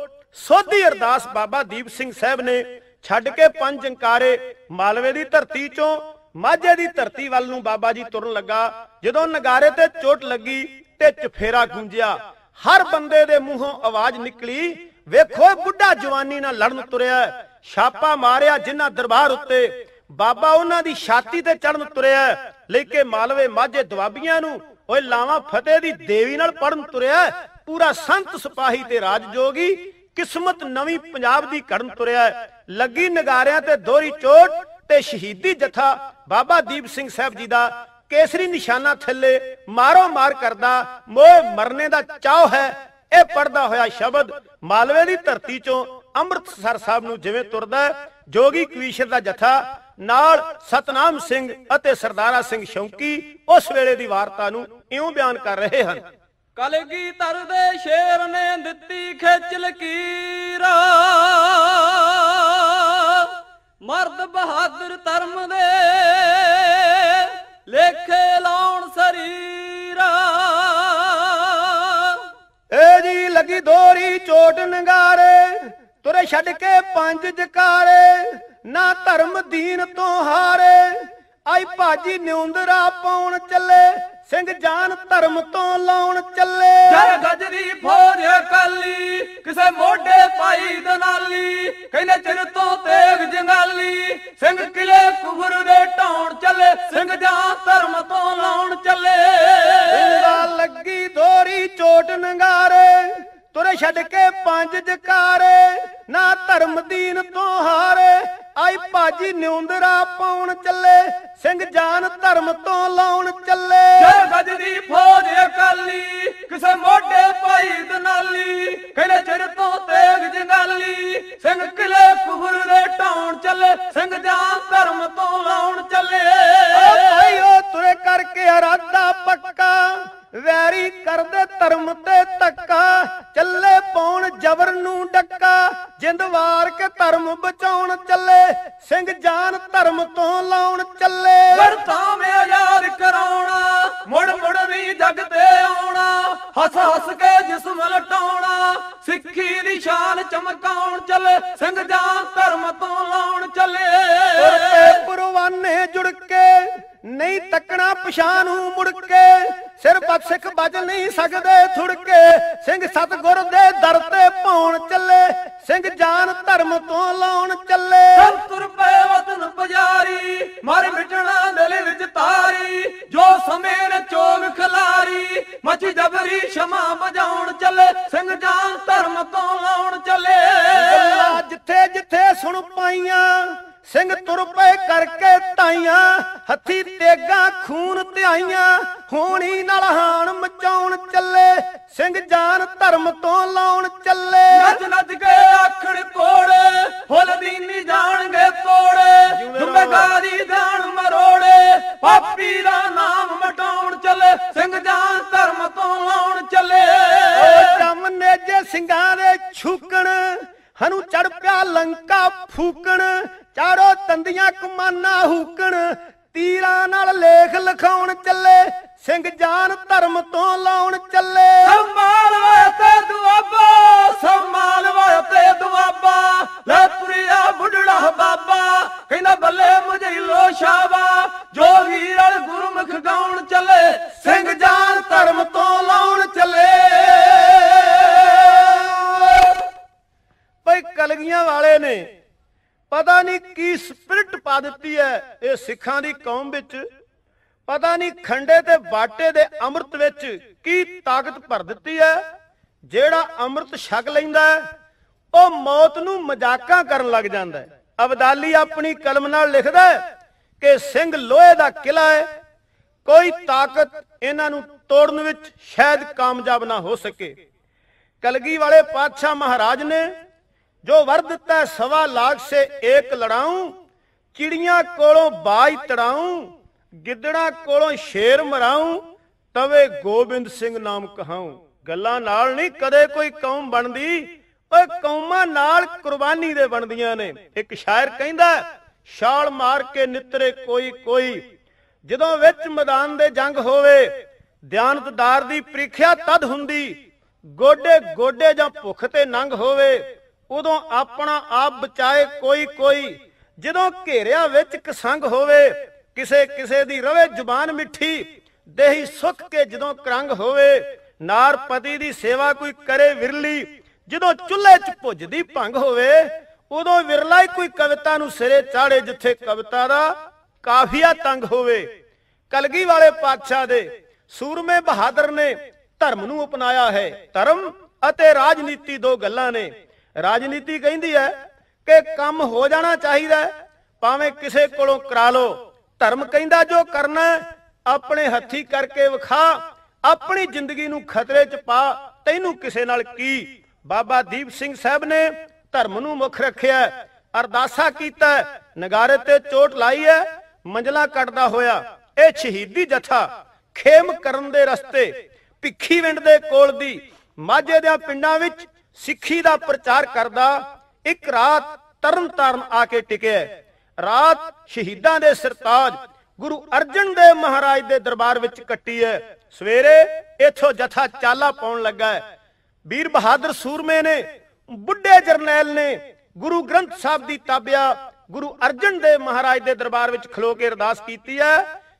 ਸੋਧੀ ਅਰਦਾਸ ਬਾਬਾ ਦੀਪ ਸਿੰਘ ਸਾਹਿਬ ਨੇ ਛੱਡ ਕੇ ਪੰਜ ਜੰਕਾਰੇ ਮਾਲਵੇ ਦੀ ਧਰਤੀ ਚੋਂ ਮਾਝੇ ਦੀ ਧਰਤੀ ਵੱਲ ਨੂੰ ਬਾਬਾ ਜੀ ਤੁਰਨ ਲੱਗਾ ਜਦੋਂ ਨਗਾਰੇ ਤੇ ਚੋਟ ਲੱਗੀ ਤੇ ਚਫੇਰਾ ਗੂੰਜਿਆ ਹਰ ਬੰਦੇ ਦੇ ਮੂੰਹੋਂ ਆਵਾਜ਼ ਨਿਕਲੀ ਵੇਖੋ ਬੁੱਢਾ ਜਵਾਨੀ ਨਾਲ ਲੜਨ ਤੁਰਿਆ ਛਾਪਾ ਮਾਰਿਆ ਜਿਨ੍ਹਾਂ ਦਰਬਾਰ ਉੱਤੇ ਬਾਬਾ ਉਹਨਾਂ ਦੀ ਛਾਤੀ ਤੇ ਚੜਨ ਤੁਰਿਆ ਲੈ ਕੇ ਮਾਲਵੇ ਮਾਝੇ ਦਵਾਬੀਆਂ ਨੂੰ ਓਏ ਲਾਵਾ ਫਤਿਹ ਦੀ ਦੇਵੀ ਨਾਲ ਪੜਨ ਤੁਰਿਆ ਪੂਰਾ ਸੰਤ ਸਿਪਾਹੀ ਤੇ ਰਾਜਯੋਗੀ ਕਿਸਮਤ ਨਵੀਂ ਪੰਜਾਬ ਦੀ ਕਰਨ ਤੁਰਿਆ ਲੱਗੀ ਨਗਾਰਿਆਂ ਤੇ ਦੋਹਰੀ ਚੋਟ ਤੇ ਸ਼ਹੀਦੀ ਜਥਾ ਬਾਬਾ ਦੀਪ ਸਿੰਘ ਸਾਹਿਬ ਜੀ ਦਾ ਕੇਸਰੀ ਨਿਸ਼ਾਨਾ ਥੱਲੇ ਮਾਰੋ ਮਾਰ ਕਰਦਾ ਮੋਹ ਮਰਨੇ ਦਾ ਚਾਹ ਹੈ ਇਹ ਪੜਦਾ ਹੋਇਆ ਸ਼ਬਦ ਮਾਲਵੇ ਦੀ ਧਰਤੀ ਚੋਂ ਅੰਮ੍ਰਿਤਸਰ ਸਾਹਿਬ ਨੂੰ ਜਿਵੇਂ ਤੁਰਦਾ ਜੋਗੀ ਕਵੀਸ਼ਰ ਦਾ ਜਥਾ ਨਾਲ ਸਤਨਾਮ ਸਿੰਘ ਅਤੇ ਸਰਦਾਰਾ ਸਿੰਘ ਸ਼ੌਂਕੀ ਉਸ ਵੇਲੇ ਦੀ ਵਾਰਤਾ ਨੂੰ ਇਉਂ ਬਿਆਨ ਕਰ ਰਹੇ ਹਨ ਕਲਗੀ ਧਰ ਦੇ ਸ਼ੇਰ ਨੇ ਦਿੱਤੀ ਖੇਚ ਲਕੀਰਾ ਮਰਦ ਬਹਾਦਰ ਧਰਮ ਦੇ ਲੇਖੇ ਲਾਉਣ ਸਰੀਰਾ ਏ ਜੀ ਲੱਗੀ ਦੋਰੀ ਚੋਟ ਨਗਾਰੇ ਤੁਰੇ ਛੱਡ ਕੇ ਪੰਜ ਜਕਾਰੇ ਨਾ ਧਰਮ ਦੀਨ ਤੋਂ ਹਾਰੇ ਆਈ ਭਾਜੀ ਨਿਉਂਦਰਾ ਪਾਉਣ ਚੱਲੇ ਸਿੰਘ ਜਾਨ ਧਰਮ ਤੋਂ ਲਾਉਣ ਚੱਲੇ ਜਰ ਗਜਰੀ ਫੌਜ ਕਾਲੀ ਕਿਸੇ ਮੋਢੇ ਪਾਈ ਦਨਾਲੀ ਕਹਿੰਦੇ ਚਿਰ ਤੋਂ ਤੇਗ ਜੰਗਾਲੀ ਸਿੰਘ ਕਿਲੇ ਕੁਫਰ ਦੇ ਢਾਉਣ ਚੱਲੇ ਸਿੰਘ ਜਾਨ ਧਰਮ ਤੋਂ ਲਾਉਣ ਚੱਲੇ ਇੰਦਾ ਲੱਗੀ ਧੋਰੀ ਚੋਟ ਨੰਗਾਰੇ ਤੁਰੇ ਛੱਡ ਕੇ ਪੰਜ ਜਕਾਰੇ ਨਾ ਧਰਮ ਦੀਨ ਤੋਂ ਹਾਰੇ ਆਈ ਭਾਜੀ ਨਿਉਂਦਰਾ ਪਾਉਣ ਚੱਲੇ ਸਿੰਘ ਜਾਨ ਧਰਮ ਤੋਂ ਲਾਉਣ ਚੱਲੇ ਜੈ ਗੱਜ ਦੀ ਫੌਜ ਅਕਾਲੀ ਕਿਸੇ ਮੋਢੇ ਪਾਈ ਦਨਾਲੀ ਕਹਿੰਦੇ ਚਿਰ ਤੋਂ ਤੇਗ ਜੰਗਾਲੀ ਸਿੰਘ ਕਿਲੇ ਕੁਹਰ ਦੇ ਢਾਉਣ ਚੱਲੇ ਸਿੰਘ ਜਾਨ ਧਰਮ ਤੋਂ ਲਾਉਣ ਚੱਲੇ ਓ ਭਾਈਓ ਤੁਰੇ ਕਰਕੇ ਅਰਾਦਾ ਪੱਕਾ ਵੈਰੀ ਕਰਦੇ ਧਰਮ ਤੇ ਤੱਕਾ ਚੱਲੇ ਪੌਣ ਜ਼ਬਰ ਨੂੰ ਡੱਕਾ ਜਿੰਦ ਵਾਰ ਕੇ ਧਰਮ ਬਚਾਉਣ ਚੱਲੇ ਸਿੰਘ ਜਾਨ ਧਰਮ ਤੋਂ ਲਾਉਣ ਚੱਲੇ ਵਰਤਾਵੇਂ ਆਜ਼ਾਦ ਕਰਾਉਣਾ ਮੁੜ ਮੁੜ ਵੀ ਜਗ ਤੇ ਆਉਣਾ ਹੱਸ ਹੱਸ ਕੇ ਜਿਸਮ ਲਟਾਉਣਾ ਸਿੱਖੀ ਦੀ ਸ਼ਾਨ ਚਮਕਾਉਣ ਚੱਲੇ ਸਿੰਘ ਜਾਨ ਧਰਮ ਤੋਂ ਲਾਉਣ ਚੱਲੇ ਪਰਵਾਨੇ ਜੁੜ ਕੇ ਨਹੀਂ ਤੱਕਣਾ ਪਛਾਣ ਮੁੜ ਕੇ ਸਿਰ ਬਖਸ਼ਖ ਬਜ ਨਹੀਂ ਸਕਦੇ ਥੁੜਕੇ ਸਿੰਘ ਸਤਗੁਰ ਦੇ ਦਰ ਤੇ ਪਾਉਣ ਚੱਲੇ ਸਿੰਘ ਜਾਨ ਧਰਮ ਤੋਂ ਲਾਉਣ ਚੱਲੇ ਸਭ ਤੁਰ ਵਤਨ ਪੁਜਾਰੀ ਮਰ ਮਿਟਣਾ ਦਿਲ ਵਿੱਚ ਤਾਰੀ ਜੋ ਸਮੇਂ ਨੇ ਚੋਗ ਖਲਾਰੀ ਮਚ ਜਬਰੀ ਸ਼ਮਾ ਮਜਾਉਣ ਚੱਲੇ ਸਿੰਘ ਜਾਨ ਧਰਮ ਤੋਂ ਲਾਉਣ ਚੱਲੇ ਜਿੱਥੇ ਜਿੱਥੇ ਸੁਣ ਪਾਈਆਂ ਸਿੰਘ ਤੁਰ ਪਏ ਕਰਕੇ ਤਾਈਆਂ ਹੱਥੀ ਤੇਗਾ ਖੂਨ ਧਿਆਈਆਂ ਹੋਣੀ ਨਾਲ ਹਾਣ ਮਚਾਉਣ ਚੱਲੇ ਸਿੰਘ ਜਾਨ ਧਰਮ ਤੋਂ ਲਾਉਣ ਚੱਲੇ ਨੱਜ ਨੱਜ ਕੇ ਆਖਣ ਕੋੜੇ ਹੁਲਦੀਨੀ ਜਾਣਗੇ ਤੋੜੇ ਦੀ ਦਾਣ ਮਰੋੜੇ ਨਹੀਂ ਖੰਡੇ ਤੇ ਬਾਟੇ ਦੇ ਅੰਮ੍ਰਿਤ ਵਿੱਚ ਕੀ ਤਾਕਤ ਭਰ ਦਿੱਤੀ ਹੈ ਜਿਹੜਾ ਅੰਮ੍ਰਿਤ ਛਕ ਲੈਂਦਾ ਉਹ ਮੌਤ ਨੂੰ ਮਜ਼ਾਕਾਂ ਕਰਨ ਲੱਗ ਜਾਂਦਾ ਹੈ ਅਬਦਾਲੀ ਆਪਣੀ ਕਲਮ ਨਾਲ ਲਿਖਦਾ ਕਿ ਸਿੰਘ ਲੋਹੇ ਦਾ ਕਿਲਾ ਹੈ ਕੋਈ ਤਾਕਤ ਇਹਨਾਂ ਨੂੰ ਤੋੜਨ ਵਿੱਚ ਸ਼ਾਇਦ ਕਾਮਯਾਬ ਨਾ ਹੋ ਸਕੇ ਕਲਗੀ ਵਾਲੇ ਪਾਤਸ਼ਾਹ ਮਹਾਰਾਜ ਨੇ ਜੋ ਵਰ ਦਿੱਤਾ ਸਵਾ ਲੱਖ ਸੇ ਇੱਕ ਲੜਾਉਂ ਚਿੜੀਆਂ ਕੋਲੋਂ ਬਾਜ ਤੜਾਉਂ ਗਿੱਦੜਾ ਕੋਲੋਂ ਸ਼ੇਰ ਮਰਾਉ ਤਵੇ ਗੋਬਿੰਦ ਸਿੰਘ ਨਾਮ ਕਹਾਉ ਗੱਲਾਂ ਨਾਲ ਨਹੀਂ ਕਦੇ ਕੋਈ ਕੌਮ ਬਣਦੀ ਓਏ ਕੌਮਾਂ ਨਾਲ ਕੁਰਬਾਨੀ ਦੇ ਬਣਦੀਆਂ ਨੇ ਇੱਕ ਸ਼ਾਇਰ ਕਹਿੰਦਾ ਛਾਲ ਮਾਰ ਕੇ ਨਿਤਰੇ ਕੋਈ ਕੋਈ ਜਦੋਂ ਵਿੱਚ ਮੈਦਾਨ ਦੇ ਜੰਗ ਹੋਵੇ ਦਿਆਨਤਦਾਰ ਦੀ ਪ੍ਰੀਖਿਆ ਤਦ ਹੁੰਦੀ ਗੋਡੇ ਗੋਡੇ ਜਾਂ ਭੁੱਖ ਤੇ ਨੰਗ ਹੋਵੇ ਉਦੋਂ ਆਪਣਾ ਆਪ ਬਚਾਏ ਕੋਈ ਕੋਈ ਜਦੋਂ ਘੇਰਿਆ ਵਿੱਚ ਕਸੰਗ ਹੋਵੇ ਕਿਸੇ ਕਿਸੇ ਦੀ ਰਵੇ ਜ਼ੁਬਾਨ ਮਿੱਠੀ ਦੇਹੀ ਸੁੱਖ ਕੇ ਜਦੋਂ ਕਰੰਗ ਹੋਵੇ ਨਾਰ ਪਤੀ ਦੀ ਸੇਵਾ ਕੋਈ ਕਰੇ ਵਿਰਲੀ ਜਦੋਂ ਚੁੱਲ੍ਹੇ 'ਚ ਭੁੱਜਦੀ ਭੰਗ ਹੋਵੇ ਉਦੋਂ ਵਿਰਲਾ ਹੀ ਕੋਈ ਕਵਿਤਾ ਨੂੰ ਸਿਰੇ ਚਾੜੇ ਜਿੱਥੇ ਕਵਿਤਾ ਦਾ ਕਾਫੀਆ ਤੰਗ ਹੋਵੇ ਕਲਗੀ ਵਾਲੇ ਪਾਤਸ਼ਾਹ ਦੇ ਸੂਰਮੇ ਬਹਾਦਰ ਨੇ ਧਰਮ ਨੂੰ ਅਪਣਾਇਆ ਹੈ ਧਰਮ ਅਤੇ ਰਾਜਨੀਤੀ ਦੋ ਗੱਲਾਂ ਨੇ ਰਾਜਨੀਤੀ ਕਹਿੰਦੀ ਹੈ ਕਿ ਕੰਮ ਹੋ ਜਾਣਾ ਚਾਹੀਦਾ ਹੈ ਭਾਵੇਂ ਕਿਸੇ ਕੋਲੋਂ ਕਰਾ ਲਓ ਧਰਮ ਕਹਿੰਦਾ ਜੋ ਕਰਨਾ ਆਪਣੇ ਹੱਥੀ ਕਰਕੇ ਵਿਖਾ ਆਪਣੀ ਜ਼ਿੰਦਗੀ ਨੂੰ ਖਤਰੇ 'ਚ ਪਾ ਤੈਨੂੰ ਕਿਸੇ ਨਾਲ ਕੀ ਬਾਬਾ ਦੀਪ ਸਿੰਘ ਸਾਹਿਬ ਨੇ ਧਰਮ ਨੂੰ ਮੁੱਖ ਰੱਖਿਆ ਅਰਦਾਸਾ ਕੀਤਾ ਨਗਾਰੇ ਤੇ ਚੋਟ ਲਾਈ ਹੈ ਮੰਜਲਾ ਕੱਟਦਾ ਹੋਇਆ ਇਹ ਸ਼ਹੀਦੀ ਜਥਾ ਖੇਮ ਕਰਨ ਦੇ ਰਸਤੇ ਭਿੱਖੀ ਵਿੰਡ ਦੇ ਕੋਲ ਦੀ ਮਾਝੇ ਦੇ ਪਿੰਡਾਂ ਵਿੱਚ ਸਿੱਖੀ ਦਾ ਪ੍ਰਚਾਰ ਕਰਦਾ ਇੱਕ ਰਾਤ ਤਰਨ ਤਰਨ ਆ ਕੇ ਟਿਕਿਆ ਰਾਤ ਸ਼ਹੀਦਾਂ ਦੇ ਸਰਤਾਜ ਗੁਰੂ ਅਰਜਨ ਦੇਵ ਮਹਾਰਾਜ ਦੇ ਦਰਬਾਰ ਵਿੱਚ ਕੱਟੀ ਹੈ ਸਵੇਰੇ ਇਥੋਂ ਜਥਾ ਚਾਲਾ ਪਾਉਣ ਲੱਗਾ ਹੈ ਵੀਰ ਬਹਾਦਰ ਸੂਰਮੇ ਨੇ ਬੁੱਢੇ ਜਰਨੈਲ ਨੇ ਗੁਰੂ ਗ੍ਰੰਥ ਸਾਹਿਬ ਦੀ ਤਾਬਿਆ ਗੁਰੂ ਅਰਜਨ ਦੇਵ ਮਹਾਰਾਜ ਦੇ ਦਰਬਾਰ ਵਿੱਚ ਖਲੋ ਕੇ ਅਰਦਾਸ ਕੀਤੀ ਹੈ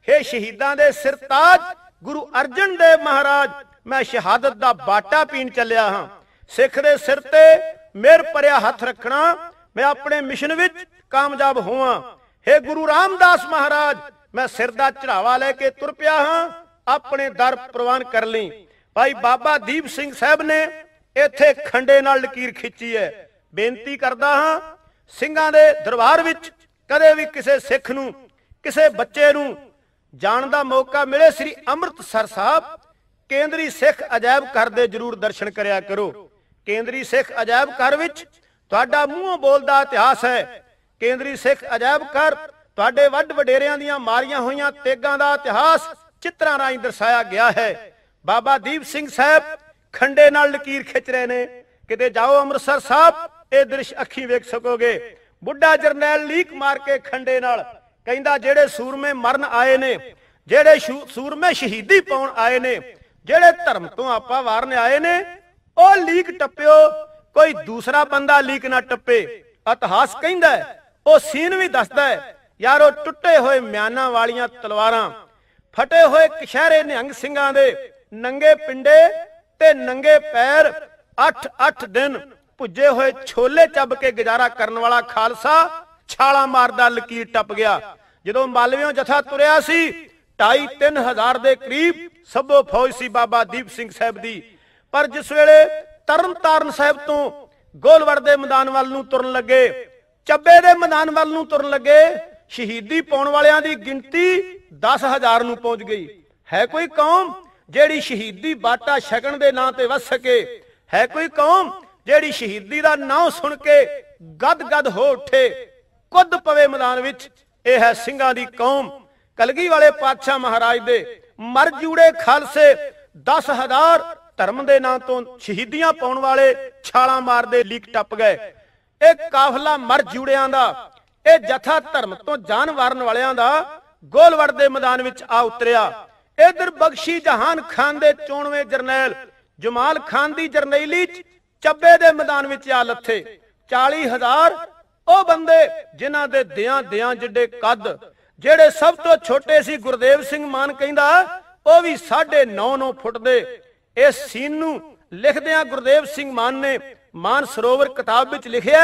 हे ਸ਼ਹੀਦਾਂ ਦੇ ਸਰਤਾਜ ਗੁਰੂ ਅਰਜਨ ਦੇਵ ਮਹਾਰਾਜ ਮੈਂ ਸ਼ਹਾਦਤ ਦਾ ਬਾਟਾ ਪੀਣ ਚੱਲਿਆ ਹਾਂ ਸਿੱਖ ਦੇ ਸਿਰ ਤੇ ਮੇਰ ਪਰਿਆ ਹੱਥ ਰੱਖਣਾ ਮੈਂ ਆਪਣੇ ਮਿਸ਼ਨ ਵਿੱਚ ਕਾਮਯਾਬ ਹੋਵਾਂ हे ਗੁਰੂ ਰਾਮਦਾਸ ਮਹਾਰਾਜ ਮੈਂ ਸਿਰ ਦਾ ਚੜਾਵਾ ਲੈ ਕੇ ਤੁਰ ਪਿਆ ਹਾਂ ਆਪਣੇ ਦਰ ਪ੍ਰਵਾਨ ਕਰ ਲਈ ਭਾਈ ਬਾਬਾ ਦੀਪ ਸਿੰਘ ਸਾਹਿਬ ਨੇ ਇੱਥੇ ਖੰਡੇ ਨਾਲ ਲਕੀਰ ਖਿੱਚੀ ਹੈ ਬੇਨਤੀ ਕਰਦਾ ਹਾਂ ਸਿੰਘਾਂ ਦੇ ਦਰਬਾਰ ਵਿੱਚ ਕਦੇ ਵੀ ਕਿਸੇ ਸਿੱਖ ਨੂੰ ਕਿਸੇ ਬੱਚੇ ਨੂੰ ਜਾਣ ਦਾ ਮੌਕਾ ਮਿਲੇ ਸ੍ਰੀ ਅੰਮ੍ਰਿਤਸਰ ਸਾਹਿਬ ਕੇਂਦਰੀ ਸਿੱਖ ਅਜਾਇਬ ਘਰ ਦੇ ਜਰੂਰ ਦਰਸ਼ਨ ਕਰਿਆ ਕਰੋ ਕੇਂਦਰੀ ਸਿੱਖ ਅਜਾਇਬ ਘਰ ਵਿੱਚ ਤੁਹਾਡਾ ਮੂੰਹੋਂ ਬੋਲਦਾ ਇਤਿਹਾਸ ਹੈ ਕੇਂਦਰੀ ਸਿੱਖ ਅਜਾਇਬ ਘਰ ਤੁਹਾਡੇ ਵੱਡ ਵਡੇਰਿਆਂ ਦੀਆਂ ਮਾਰੀਆਂ ਹੋਈਆਂ ਤੇਗਾਂ ਦਾ ਇਤਿਹਾਸ ਚਿੱਤਰਾਂ ਰਾਹੀਂ ਦਰਸਾਇਆ ਗਿਆ ਹੈ ਬਾਬਾ ਦੀਪ ਸਿੰਘ ਸਾਹਿਬ ਖੰਡੇ ਨਾਲ ਲਕੀਰ ਖਿੱਚ ਰਹੇ ਨੇ ਕਿਤੇ ਜਾਓ ਅੰਮ੍ਰਿਤਸਰ ਸਾਹਿਬ ਇਹ ਦ੍ਰਿਸ਼ ਅੱਖੀ ਵੇਖ ਸਕੋਗੇ ਬੁੱਢਾ ਜਰਨੈਲ ਲੀਕ ਮਾਰ ਕੇ ਖੰਡੇ ਨਾਲ ਕਹਿੰਦਾ ਜਿਹੜੇ ਸੂਰਮੇ ਮਰਨ ਆਏ ਨੇ ਜਿਹੜੇ ਸੂਰਮੇ ਸ਼ਹੀਦੀ ਪਾਉਣ ਆਏ ਨੇ ਜਿਹੜੇ ਧਰਮ ਤੋਂ ਆਪਾਂ ਵਾਰਨ ਆਏ ਨੇ ਉਹ ਲੀਕ ਟੱਪਿਓ ਕੋਈ ਦੂਸਰਾ ਬੰਦਾ ਲੀਕ ਨਾ ਟੱਪੇ ਇਤਿਹਾਸ ਕਹਿੰਦਾ ਉਹ ਸੀਨ ਵੀ ਦੱਸਦਾ ਹੈ ਯਾਰ ਉਹ ਟੁੱਟੇ ਹੋਏ ਮਿਆਨਾ ਵਾਲੀਆਂ ਤਲਵਾਰਾਂ ਫਟੇ ਹੋਏ ਕਸ਼ਹਿਰੇ ਨਿਹੰਗ ਸਿੰਘਾਂ ਦੇ ਨੰਗੇ ਪਿੰਡੇ ਤੇ ਨੰਗੇ ਪੈਰ 8-8 ਦਿਨ ਭੁੱਜੇ ਹੋਏ ਛੋਲੇ ਚੱਬ ਕੇ ਗੁਜ਼ਾਰਾ ਕਰਨ ਵਾਲਾ ਖਾਲਸਾ ਛਾਲਾ ਮਾਰਦਾ ਲਕੀਰ ਟੱਪ ਗਿਆ ਜਦੋਂ ਮਾਲਵਿਓਂ ਜਥਾ ਤੁਰਿਆ ਸੀ 2.5000 ਦੇ ਕਰੀਬ ਸਭੋ ਫੌਜ ਸੀ ਬਾਬਾ ਦੀਪ ਸਿੰਘ ਸਾਹਿਬ ਦੀ ਪਰ ਜਿਸ ਵੇਲੇ ਤਰਨਤਾਰਨ ਸਾਹਿਬ ਤੋਂ ਗੋਲਵਰ ਦੇ ਮੈਦਾਨ ਵੱਲ ਨੂੰ ਤੁਰਨ ਲੱਗੇ ਚੱਬੇ ਦੇ ਮੈਦਾਨ ਵੱਲ ਨੂੰ ਤੁਰਨ ਲੱਗੇ ਸ਼ਹੀਦੀ ਪਾਉਣ ਵਾਲਿਆਂ ਦੀ ਗਿਣਤੀ 10000 ਨੂੰ ਪਹੁੰਚ ਗਈ ਹੈ ਕੋਈ ਕੌਮ ਜਿਹੜੀ ਸ਼ਹੀਦੀ ਬਾਟਾ ਛਕਣ ਦੇ ਨਾਂ ਤੇ ਵਸ ਸਕੇ ਹੈ ਕੋਈ ਕੌਮ ਜਿਹੜੀ ਸ਼ਹੀਦੀ ਦਾ ਨਾਂ ਸੁਣ ਕੇ ਗਦ-ਗਦ ਹੋ ਉੱਠੇ ਕੁੱਦ ਪਵੇ ਮੈਦਾਨ ਵਿੱਚ ਇਹ ਹੈ ਸਿੰਘਾਂ ਦੀ ਕੌਮ ਕਲਗੀ ਵਾਲੇ ਪਾਤਸ਼ਾਹ ਮਹਾਰਾਜ ਦੇ ਮਰ ਜੂੜੇ ਖਾਲਸੇ 10000 ਧਰਮ ਦੇ ਨਾਂ ਤੋਂ ਸ਼ਹੀਦੀਆਂ ਪਾਉਣ ਵਾਲੇ ਛਾਲਾਂ ਮਾਰਦੇ ਲੀਕ ਟੱਪ ਗਏ ਇਹ ਕਾਫਲਾ ਮਰ ਜੂੜਿਆਂ ਦਾ ਇਹ ਜਥਾ ਧਰਮ ਤੋਂ ਜਾਨ ਵਾਰਨ ਵਾਲਿਆਂ ਦਾ ਗੋਲਵੜ ਦੇ ਮੈਦਾਨ ਵਿੱਚ ਆ ਉਤਰਿਆ ਇਧਰ ਬਖਸ਼ੀ ਜਹਾਨ ਖਾਨ ਦੇ ਚੋਣਵੇਂ ਜਰਨੈਲ ਜਮਾਲ ਖਾਨ ਦੀ ਜਰਨੈਲੀ ਚੱਬੇ ਦੇ ਮੈਦਾਨ ਵਿੱਚ ਆ ਲੱਥੇ 40000 ਉਹ ਬੰਦੇ ਜਿਨ੍ਹਾਂ ਦੇ ਦਿਆਂ ਦਿਆਂ ਜਿੱਡੇ ਕੱਦ ਜਿਹੜੇ ਸਭ ਤੋਂ ਛੋਟੇ ਸੀ ਗੁਰਦੇਵ ਸਿੰਘ ਮਾਨ ਕਹਿੰਦਾ ਉਹ ਵੀ 9.5 9 ਫੁੱਟ ਦੇ ਇਸ ਸੀਨ ਨੂੰ ਲਿਖਦਿਆਂ ਗੁਰਦੇਵ ਸਿੰਘ ਮਾਨ ਨੇ ਮਾਨ ਸਰੋਵਰ ਕਿਤਾਬ ਵਿੱਚ ਲਿਖਿਆ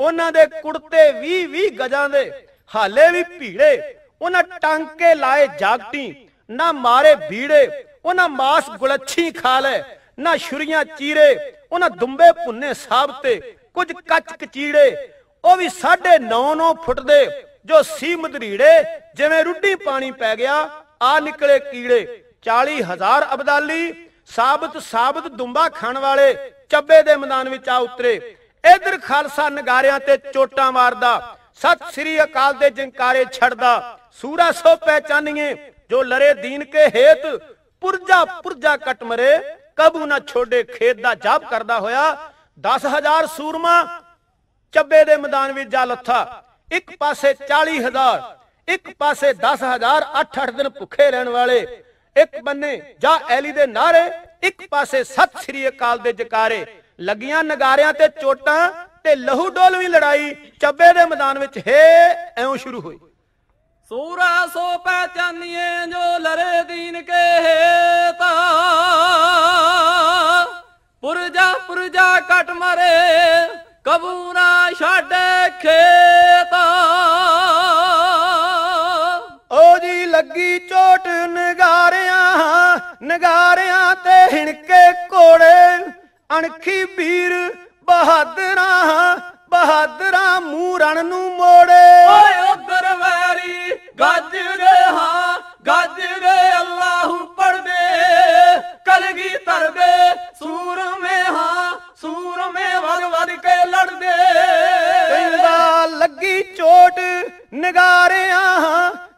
ਉਹਨਾਂ ਦੇ ਕੁੜਤੇ 20 20 ਗਜਾਂ ਦੇ ਹਾਲੇ ਵੀ ਭੀੜੇ ਉਹਨਾਂ ਟਾਂਕੇ ਲਾਏ ਜਾਗਟੀ ਨਾ ਮਾਰੇ ਭੀੜੇ ਉਹਨਾਂ ਮਾਸ ਗੁਲੱਛੀ ਖਾ ਲੈ ਨਾ ਛੁਰੀਆਂ ਚੀਰੇ ਉਹਨਾਂ ਦੁੰਬੇ ਭੁੰਨੇ ਸਾਬ ਤੇ ਕੁਝ ਕੱਚ ਕਚੀੜੇ ਉਹ ਵੀ 9.5 9 ਫੁੱਟ ਦੇ ਜੋ ਸੀ ਮਧਰੀੜੇ ਜਿਵੇਂ ਰੁੱਡੀ ਪਾਣੀ ਪੈ ਗਿਆ ਆ ਨਿਕਲੇ ਕੀੜੇ 40000 ਅਬਦਾਲੀ ਸਾਬਤ ਸਾਬਤ ਦੁੰਬਾ ਖਾਣ ਵਾਲੇ ਚੱਬੇ ਦੇ ਮੈਦਾਨ ਵਿੱਚ ਆ ਉਤਰੇ ਇਧਰ ਖਾਲਸਾ ਨਗਾਰਿਆਂ ਤੇ ਚੋਟਾਂ ਮਾਰਦਾ ਸਤਿ ਸ੍ਰੀ ਅਕਾਲ ਦੇ ਜਿੰਕਾਰੇ ਛੜਦਾ ਸੂਰਾ ਸੋ ਪਹਿਚਾਨੀਏ ਜੋ ਲਰੇ ਦੀਨ ਕੇ ਹੇਤ ਪੁਰਜਾ ਪੁਰਜਾ ਕਟ ਮਰੇ ਕਬੂ ਨਾ ਛੋੜੇ ਖੇਤ ਦਾ ਜਾਪ ਕਰਦਾ ਹੋਇਆ 10000 ਸੂਰਮਾ ਚੱਬੇ ਦੇ ਮੈਦਾਨ ਵਿੱਚ ਜਾ ਲੱਥਾ ਇੱਕ ਪਾਸੇ 40000 ਇੱਕ ਪਾਸੇ 10000 8-8 ਦਿਨ ਭੁੱਖੇ ਰਹਿਣ ਵਾਲੇ ਇੱਕ ਬੰਨੇ ਜਾਂ ਐਲੀ ਦੇ ਨਾਰੇ ਇੱਕ ਪਾਸੇ ਸਤਿ ਸ੍ਰੀ ਅਕਾਲ ਦੇ ਜਕਾਰੇ ਲੱਗੀਆਂ ਨਗਾਰਿਆਂ ਤੇ ਚੋਟਾਂ ਤੇ ਲਹੂ ਵੀ ਲੜਾਈ ਚੱਬੇ ਦੇ ਮੈਦਾਨ ਵਿੱਚ ਹੇ ਐਉਂ ਸ਼ੁਰੂ ਹੋਈ ਸੂਰਾ ਸੋ ਪਹਿਚਾਨੀਏ ਜੋ ਲਰੇ ਦੀਨ ਕੇ ਤਾ ਪੁਰਜਾ ਪੁਰਜਾ ਕਟ ਮਰੇ ਕਬੂਰਾ ਛੱਡੇ ਖੇਤਾ ਓ ਜੀ ਲੱਗੀ ਚੋਟ ਨਗਾਰ ਨਗਾਰਿਆਂ ਤੇ ਹਿਣਕੇ ਕੋੜੇ ਅਣਖੀ ਵੀਰ ਬਹਾਦਰਾਂ ਬਹਾਦਰਾਂ ਮੂਰਣ ਰਣ ਨੂੰ ਮੋੜੇ ਓਏ ਓ ਦਰਵਾਰੀ ਗੱਜ ਰਹੇ ਹਾਂ ਗੱਜ ਰਹੇ ਅੱਲਾਹੂ ਪੜਦੇ ਕਲਗੀ ਤਰਦੇ ਸੂਰ ਮੇ ਹਾਂ ਸੂਰ ਮੇ ਵਰ ਵਰ ਕੇ ਲੜਦੇ ਕਹਿੰਦਾ ਲੱਗੀ ਚੋਟ ਨਗਾਰਿਆਂ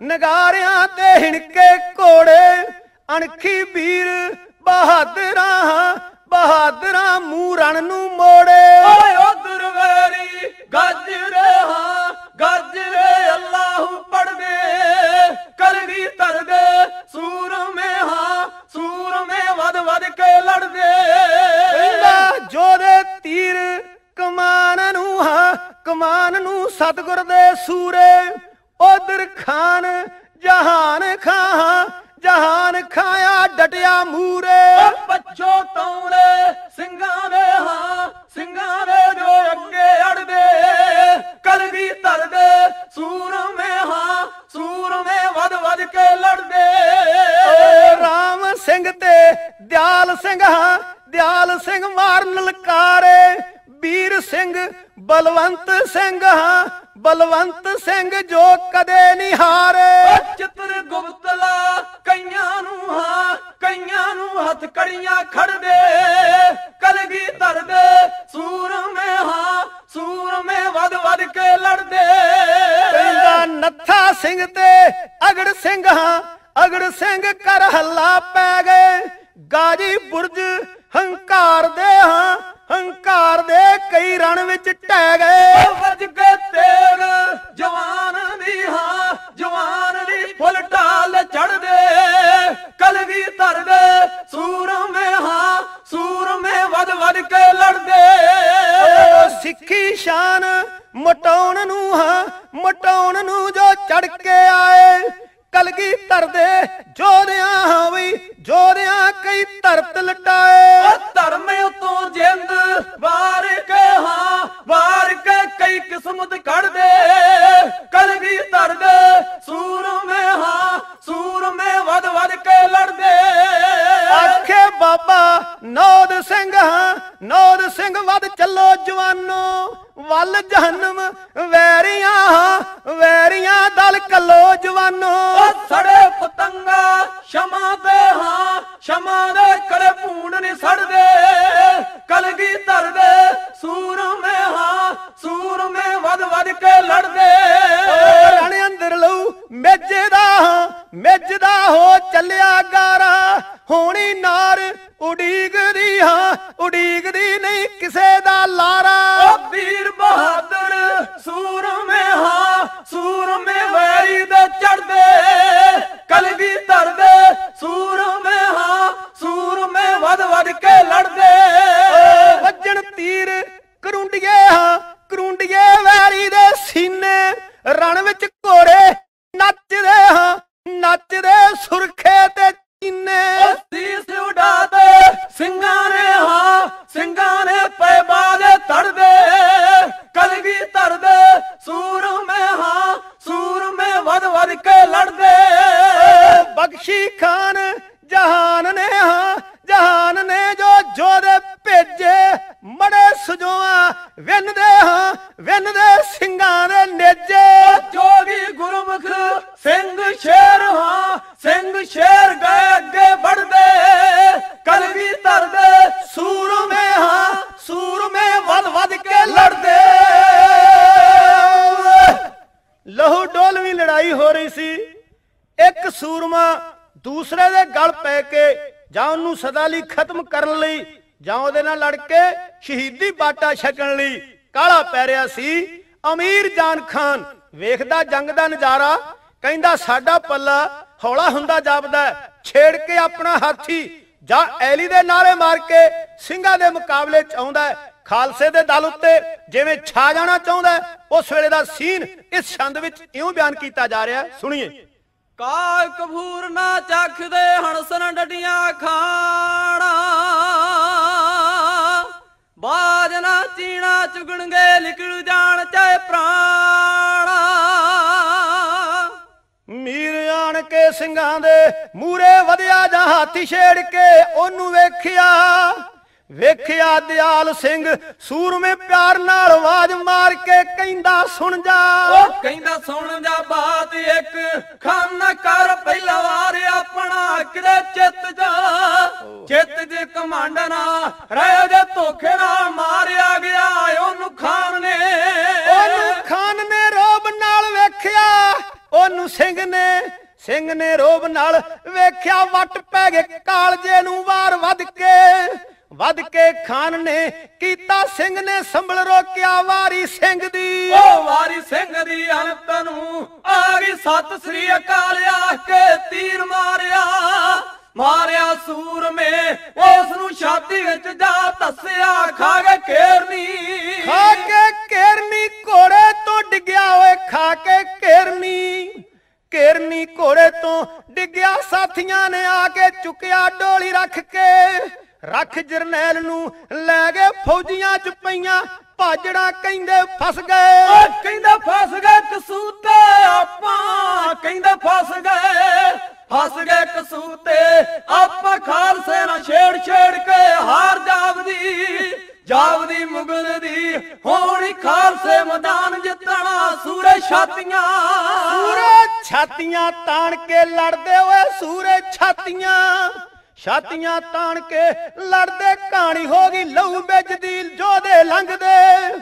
ਨਗਾਰਿਆਂ ਤੇ ਹਿਣਕੇ ਕੋੜੇ ਅਣਖੀ ਵੀਰ ਬਹਾਦਰਾਂ ਬਹਾਦਰਾਂ ਮੂਰਣ ਰਣ ਨੂੰ ਮੋੜੇ ਓਏ ਓ ਦੁਰਵੇਰੀ ਗੱਜ ਰਹਾ ਗੱਜ ਰੇ ਅੱਲਾਹੁ ਪੜਵੇ ਕਲਗੀ ਤਰਦੇ ਸੂਰਮੇ ਹਾਂ ਸੂਰਮੇ ਵਦ ਵਦ ਕੇ ਲੜਦੇ ਇੰਦਾ ਜੋਰੇ ਤੀਰ ਕਮਾਨ ਨੂੰ ਹਾਂ ਕਮਾਨ ਨੂੰ ਸਤਗੁਰ ਦੇ ਸੂਰੇ ਓਦਰ ਖਾਨ ਜਹਾਨ ਖਾਂ ਜਹਾਨ ਖਾਇਆ ਡਟਿਆ ਮੂਰੇ ਬੱਚੋ ਟੌਣੇ ਕੱਲੋ ਜਵਾਨੋ ਸੜੇ ਪਤੰਗਾ ਸ਼ਮਾ ਦੇ ਹਾਂ ਸ਼ਮਾ ਦੇ ਕੜੇ ਪੂਣ ਨਹੀਂ ਸੜਦੇ ਕਲਗੀ ਧਰਦੇ ਸੂਰ ਮੇ ਹਾਂ ਸੂਰ ਮੇ ਵਦ ਵਦ ਕੇ ਲੜਦੇ ਰਣ ਅੰਦਰ ਲਊ ਮੇਜ ਦਾ ਮੇਜ ਦਾ ਹੋ ਚੱਲਿਆ ਗਾਰਾ ਹੋਣੀ ਨਾਰ ਉਡੀਕਦੀ ਹਾਂ ਉਡੀਕਦੀ ਨਹੀਂ ਕਿਸੇ ਦਾ ਲਾਰਾ ਵੀਰ ਬਹਾਦਰ ਸੂਰ ਮੇ ਹਾਂ ਸੂਰਮੇ ਵੈਰੀ ਦੇ ਚੜਦੇ ਕਲਗੀ ਧਰਦੇ ਸੂਰਮੇ ਹਾਂ ਸੂਰਮੇ ਵਦ ਵਦ ਕੇ ਲੜਦੇ ਵੱਜਣ ਤੀਰ ਕਰੁੰਡੀਏ ਹਾਂ ਕਰੁੰਡੀਏ ਵੈਰੀ ਦੇ ਸੀਨੇ ਰਣ ਵਿੱਚ ਘੋੜੇ ਨੱਚਦੇ ਹਾਂ ਨੱਚਦੇ ਸੁਰਖੇ ਤੇ ਚੀਨੇ ਸੀਸ ਉਡਾਦੇ ਸਿੰਘਾਂ ਨੇ ਹਾਂ ਸਿੰਘਾਂ ਨੇ ਪੈ ਬਾਦੇ ਧੜਦੇ ਕਲਗੀ ਧਰਦੇ ਸੂਰ ਮੈਂ ਹਾਂ ਸੂਰ ਮੈਂ ਵਦ ਵਦ ਕੇ ਲੜਦੇ ਬਖਸ਼ੀ ਖਾਨ ਜਹਾਨ ਨੇ ਹਾਂ ਜਹਾਨ ਨੇ ਜੋ ਜੋਦੇ ਭੇਜੇ ਮੜੇ ਸਜੋਆ ਵਿੰਦੇ ਹਾਂ ਵਿੰਦੇ ਸਿੰਘਾਂ ਦੇ ਨੇਜੇ ਜੋਗੀ ਗੁਰਮੁਖ ਸਿੰਘ ਸ਼ੇਰ ਹਾਂ ਸਿੰਘ ਸ਼ੇਰ ਗਏ ਅੱਗੇ ਵੱਢਦੇ ਵੀ ਤਰਦੇ ਸੂਰਮੇ ਹਾਂ ਸੂਰਮੇ ਵੱਲ ਵੱਦ ਕੇ ਲੜਦੇ ਲਹੂ ਵੀ ਲੜਾਈ ਹੋ ਰਹੀ ਸੀ ਇੱਕ ਸੂਰਮਾ ਦੂਸਰੇ ਦੇ ਗਲ ਪੈ ਕੇ ਜਾਂ ਉਹਨੂੰ ਸਦਾ ਲਈ ਖਤਮ ਕਰਨ ਲਈ ਜਾਂ ਉਹਦੇ ਨਾਲ ਲੜ ਕੇ ਸ਼ਹੀਦੀ ਬਾਟਾ ਛਕਣ ਲਈ ਕਾਲਾ ਪੈ ਰਿਆ ਸੀ ਅਮੀਰ ਜਾਨ ਖਾਨ ਵੇਖਦਾ ਜੰਗ ਦਾ ਨਜ਼ਾਰਾ ਕਹਿੰਦਾ ਸਾਡਾ ਪੱਲਾ ਹੌਲਾ ਹੁੰਦਾ ਜਾਪਦਾ ਛੇੜ ਕੇ ਆਪਣਾ ਹਾਥੀ ਜਾਂ ਐਲੀ ਦੇ ਨਾਰੇ ਮਾਰ ਕੇ ਸਿੰਘਾਂ ਦੇ ਮੁਕਾਬਲੇ ਚ ਆਉਂਦਾ ਖਾਲਸੇ ਦੇ ਦਲ ਉੱਤੇ ਜਿਵੇਂ ਛਾ ਜਾਣਾ ਚਾਹੁੰਦਾ ਉਸ ਵੇਲੇ ਦਾ ਸੀਨ ਇਸ ਛੰਦ ਵਿੱਚ ਇਉਂ ਬਿਆਨ ਕੀਤਾ ਜਾ ਰਿਹਾ ਸੁਣੀਏ ਕਾਲ ਕਬੂਰ ਨਾ ਚੱਖਦੇ ਹਣਸਨ ਡਡੀਆਂ ਖਾਣਾ ਬਾਜ ਨਾ ਚੀਣਾ ਚੁਗਣਗੇ ਨਿਕਲ ਜਾਣ ਚਾਹੇ ਪ੍ਰਾਣਾ ਮੀਰ ਆਣ ਕੇ ਸਿੰਘਾਂ ਦੇ ਮੂਰੇ ਵਧਿਆ ਜਾਂ ਹਾਥੀ ਛੇੜ ਕੇ ਉਹਨੂੰ ਵੇਖਿਆ ਵੇਖਿਆ ਦਿਆਲ ਸਿੰਘ ਸੂਰਮੇ ਪਿਆਰ ਨਾਲ ਆਵਾਜ਼ ਮਾਰ ਕੇ ਕਹਿੰਦਾ ਸੁਣ ਜਾ ਉਹ ਕਹਿੰਦਾ ਸੁਣ ਜਾ ਬਾਤ ਇੱਕ ਖਾਨਾ ਕਰ ਪਹਿਲਾ ਵਾਰ ਆਪਣਾ ਕਿਰੇ ਚਿੱਤ ਜਾ ਚਿੱਤ ਦੇ ਕਮਾਂਡ ਨਾ ਰਹਿ ਜੇ ਧੋਖੇ ਨਾਲ ਮਾਰਿਆ ਗਿਆ ਉਹਨੂੰ ਖਾਨ ਨੇ ਉਹਨੂੰ ਖਾਨ ਨੇ ਰੋਬ ਨਾਲ ਵੇਖਿਆ ਉਹਨੂੰ ਸਿੰਘ ਨੇ ਸਿੰਘ ਨੇ ਰੋਬ ਨਾਲ ਵੇਖਿਆ ਵੱਟ ਪੈ ਗਏ ਕਾਲਜੇ ਨੂੰ ਵਾਰ ਵੱਧ ਕੇ ਵੱਧ ਕੇ ਖਾਨ ਨੇ ਕੀਤਾ ਸਿੰਘ ਨੇ ਸੰਭਲ ਰੋਕਿਆ ਵਾਰੀ ਸਿੰਘ ਦੀ ਓ ਵਾਰੀ ਸਿੰਘ ਦੀ ਅੰਤ ਨੂੰ ਆ ਗਈ ਸਤ ਸ੍ਰੀ ਅਕਾਲ ਆਖ ਕੇ ਤੀਰ ਮਾਰਿਆ ਮਾਰਿਆ ਸੂਰ ਮੇ ਉਸ ਨੂੰ ਛਾਤੀ ਵਿੱਚ ਜਾ ਤੱਸਿਆ ਖਾ ਕੇ ਕੇਰਨੀ ਖਾ ਕੇ ਕੇਰਨੀ ਘੋੜੇ ਤੋਂ ਡਿੱਗਿਆ ਓਏ ਖਾ ਕੇ ਕੇਰਨੀ ਕੇਰਨੀ ਘੋੜੇ ਤੋਂ ਡਿੱਗਿਆ ਸਾਥੀਆਂ ਨੇ ਆ ਕੇ ਚੁੱਕਿਆ ਡੋਲੀ ਰੱਖ ਕੇ ਰੱਖ ਜਰਨੈਲ ਨੂੰ ਲੈ ਗਏ ਫੌਜੀਆਂ ਚ ਪਈਆਂ ਭਾਜੜਾ ਕਹਿੰਦੇ ਫਸ ਗਏ ਓ ਕਹਿੰਦਾ ਫਸ ਗਏ ਕਸੂਤੇ ਆਪਾਂ ਕਹਿੰਦਾ ਫਸ ਗਏ ਫਸ ਗਏ ਕਸੂਤੇ ਆਪਾਂ ਖਾਲਸੇ ਨਾਲ ਛੇੜ ਛੇੜ ਕੇ ਹਾਰ ਜਾਵਦੀ ਜਾਵਦੀ ਮੁਗਲ ਦੀ ਹੋਣੀ ਖਾਲਸੇ ਮੈਦਾਨ ਜਿੱਤਣਾ ਸੂਰੇ ਛਾਤੀਆਂ ਸੂਰੇ ਛਾਤੀਆਂ ਤਾਣ ਕੇ ਲੜਦੇ ਓਏ ਸੂਰੇ ਛਾਤੀਆਂ ਛਾਤੀਆਂ ਤਾਣ ਕੇ ਲੜਦੇ ਕਹਾਣੀ ਹੋ ਗਈ ਲਹੂ ਵੇਚਦੀ ਜੋਦੇ ਲੰਘਦੇ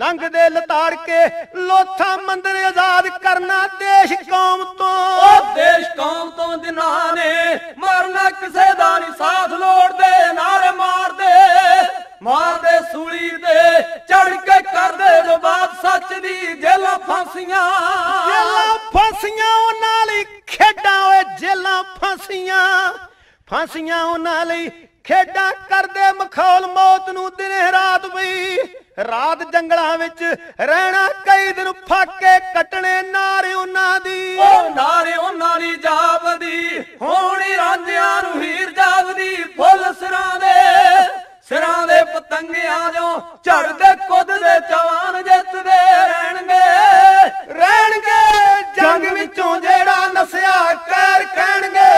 ਲੰਘਦੇ ਲਤਾੜ ਕੇ ਲੋਥਾ ਮੰਦਰ ਆਜ਼ਾਦ ਕਰਨਾ ਦੇਸ਼ ਕੌਮ ਤੋਂ ਉਹ ਦੇਸ਼ ਕੌਮ ਤੋਂ ਦਿਨਾਂ ਨੇ ਮਰਨਾ ਕਿਸੇ ਦਾ ਨਹੀਂ ਸਾਥ ਲੋੜਦੇ ਨਾਰੇ ਮਾਰਦੇ ਮਾਰਦੇ ਸੂਲੀ ਦੇ ਚੜ ਕੇ ਕਰਦੇ ਜੋ ਬਾਤ ਸੱਚ ਦੀ ਜੇਲਾ ਫਾਂਸੀਆਂ ਜੇਲਾ ਫਾਂਸੀਆਂ ਉਹ ਨਾਲ ਹੀ ਖੇਡਾਂ ਓਏ ਜੇਲਾ ਫਾਂਸੀਆਂ ਫਾਂਸੀਆਂ ਉਹਨਾਂ ਲਈ ਖੇਡਾਂ ਕਰਦੇ ਮਖੌਲ ਮੌਤ ਨੂੰ ਦਿਨੇ ਰਾਤ ਵੀ ਰਾਤ ਜੰਗਲਾਂ ਵਿੱਚ ਰਹਿਣਾ ਕਈ ਦਿਨ ਫਾਕੇ ਕੱਟਣੇ ਨਾਰੇ ਉਹਨਾਂ ਦੀ ਉਹ ਨਾਰੇ ਉਹਨਾਂ ਦੀ ਜਾਪਦੀ ਹੋਣੀ ਰਾਂਝਿਆਂ ਨੂੰ ਹੀਰ ਜਾਪਦੀ ਫੁੱਲ ਸਿਰਾਂ ਦੇ ਸਿਰਾਂ ਦੇ ਪਤੰਗਿਆਂ ਜੋ ਝੜਦੇ ਕੁੱਦ ਦੇ ਜਵਾਨ ਜਿੱਤਦੇ ਰਹਿਣਗੇ ਰਹਿਣਗੇ ਜੰਗ ਵਿੱਚੋਂ ਜਿਹੜਾ ਨਸਿਆ ਕਰ ਕਹਿਣਗੇ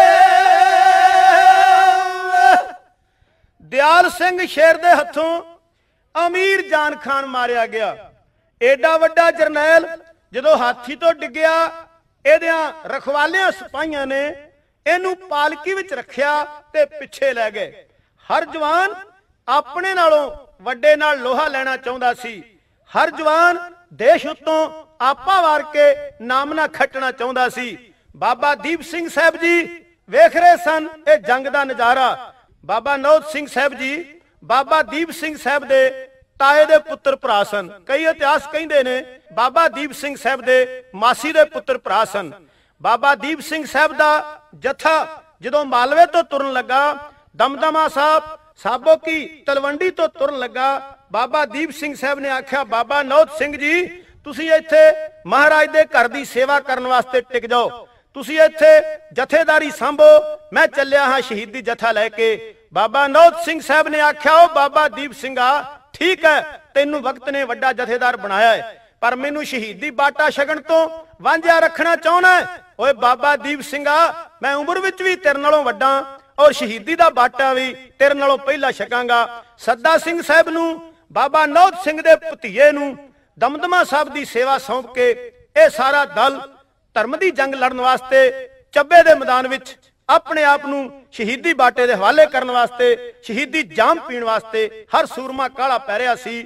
ਦਿਆਲ ਸਿੰਘ ਸ਼ੇਰ ਦੇ ਹੱਥੋਂ ਅਮੀਰ ਜਾਨ ਖਾਨ ਮਾਰਿਆ ਗਿਆ ਐਡਾ ਵੱਡਾ ਜਰਨੈਲ ਜਦੋਂ ਹਾਥੀ ਤੋਂ ਡਿੱਗਿਆ ਇਹਦਿਆਂ ਰਖਵਾਲਿਆਂ ਸਿਪਾਹੀਆਂ ਨੇ ਇਹਨੂੰ ਪਾਲਕੀ ਵਿੱਚ ਰੱਖਿਆ ਤੇ ਪਿੱਛੇ ਲੈ ਗਏ ਹਰ ਜਵਾਨ ਆਪਣੇ ਨਾਲੋਂ ਵੱਡੇ ਨਾਲ ਲੋਹਾ ਲੈਣਾ ਚਾਹੁੰਦਾ ਸੀ ਹਰ ਜਵਾਨ ਦੇਸ਼ ਉਤੋਂ ਆਪਾ ਵਾਰ ਕੇ ਨਾਮ ਨਾ ਖੱਟਣਾ ਚਾਹੁੰਦਾ ਸੀ ਬਾਬਾ ਦੀਪ ਸਿੰਘ ਸਾਹਿਬ ਜੀ ਵੇਖ ਰਹੇ ਸਨ ਇਹ ਜੰਗ ਦਾ ਨਜ਼ਾਰਾ ਬਾਬਾ ਨੌਤ ਸਿੰਘ ਸਾਹਿਬ ਜੀ ਬਾਬਾ ਦੀਪ ਸਿੰਘ ਸਾਹਿਬ ਦੇ ਤਾਏ ਦੇ ਪੁੱਤਰ ਭਰਾ ਸਨ ਕਈ ਇਤਿਹਾਸ ਕਹਿੰਦੇ ਨੇ ਬਾਬਾ ਦੀਪ ਸਿੰਘ ਸਾਹਿਬ ਦੇ ਮਾਸੀ ਦੇ ਪੁੱਤਰ ਭਰਾ ਸਨ ਬਾਬਾ ਦੀਪ ਸਿੰਘ ਸਾਹਿਬ ਦਾ ਜਥਾ ਜਦੋਂ ਮਾਲਵੇ ਤੋਂ ਤੁਰਨ ਲੱਗਾ ਦਮਦਮਾ ਸਾਹਿਬ ਸਾਬੋ ਕੀ ਤਲਵੰਡੀ ਤੋਂ ਤੁਰਨ ਲੱਗਾ ਬਾਬਾ ਦੀਪ ਸਿੰਘ ਸਾਹਿਬ ਨੇ ਆਖਿਆ ਬਾਬਾ ਨੌਤ ਸਿੰਘ ਜੀ ਤੁਸੀਂ ਇੱਥੇ ਮਹਾਰਾਜ ਦੇ ਘਰ ਦੀ ਸੇਵਾ ਕਰਨ ਵਾਸਤੇ ਟਿਕ ਜਾਓ ਤੁਸੀਂ ਇੱਥੇ ਜਥੇਦਾਰੀ ਸੰਭੋ ਮੈਂ ਚੱਲਿਆ ਹਾਂ ਸ਼ਹੀਦੀ ਜਥਾ ਲੈ ਕੇ ਬਾਬਾ ਨੌਤ ਸਿੰਘ ਸਾਹਿਬ ਨੇ ਆਖਿਆ ਉਹ ਬਾਬਾ ਦੀਪ ਸਿੰਘਾ ਠੀਕ ਹੈ ਤੈਨੂੰ ਵਕਤ ਨੇ ਵੱਡਾ ਜਥੇਦਾਰ ਬਣਾਇਆ ਹੈ ਪਰ ਮੈਨੂੰ ਸ਼ਹੀਦੀ ਬਾਟਾ ਛਕਣ ਤੋਂ ਵਾਂਝਿਆ ਰੱਖਣਾ ਚਾਹਣਾ ਓਏ ਬਾਬਾ ਦੀਪ ਸਿੰਘਾ ਮੈਂ ਉਮਰ ਵਿੱਚ ਵੀ ਤੇਰੇ ਨਾਲੋਂ ਵੱਡਾ ਔਰ ਸ਼ਹੀਦੀ ਦਾ ਬਾਟਾ ਵੀ ਤੇਰੇ ਨਾਲੋਂ ਪਹਿਲਾਂ ਛਕਾਂਗਾ ਸੱਦਾ ਸਿੰਘ ਸਾਹਿਬ ਨੂੰ ਬਾਬਾ ਨੌਤ ਸਿੰਘ ਦੇ ਭਤੀਏ ਨੂੰ ਦਮਦਮਾ ਸਾਹਿਬ ਦੀ ਸੇਵਾ ਸੌਂਪ ਕੇ ਇਹ ਸਾਰਾ ਦਲ ਧਰਮ ਦੀ ਜੰਗ ਲੜਨ ਵਾਸਤੇ ਚੱਬੇ ਦੇ ਮੈਦਾਨ ਵਿੱਚ ਆਪਣੇ ਆਪ ਨੂੰ ਸ਼ਹੀਦੀ ਬਾਟੇ ਦੇ ਹਵਾਲੇ ਕਰਨ ਵਾਸਤੇ ਸ਼ਹੀਦੀ ਜਾਮ ਪੀਣ ਵਾਸਤੇ ਹਰ ਸੂਰਮਾ ਕਾਲਾ ਪੈ ਰਿਆ ਸੀ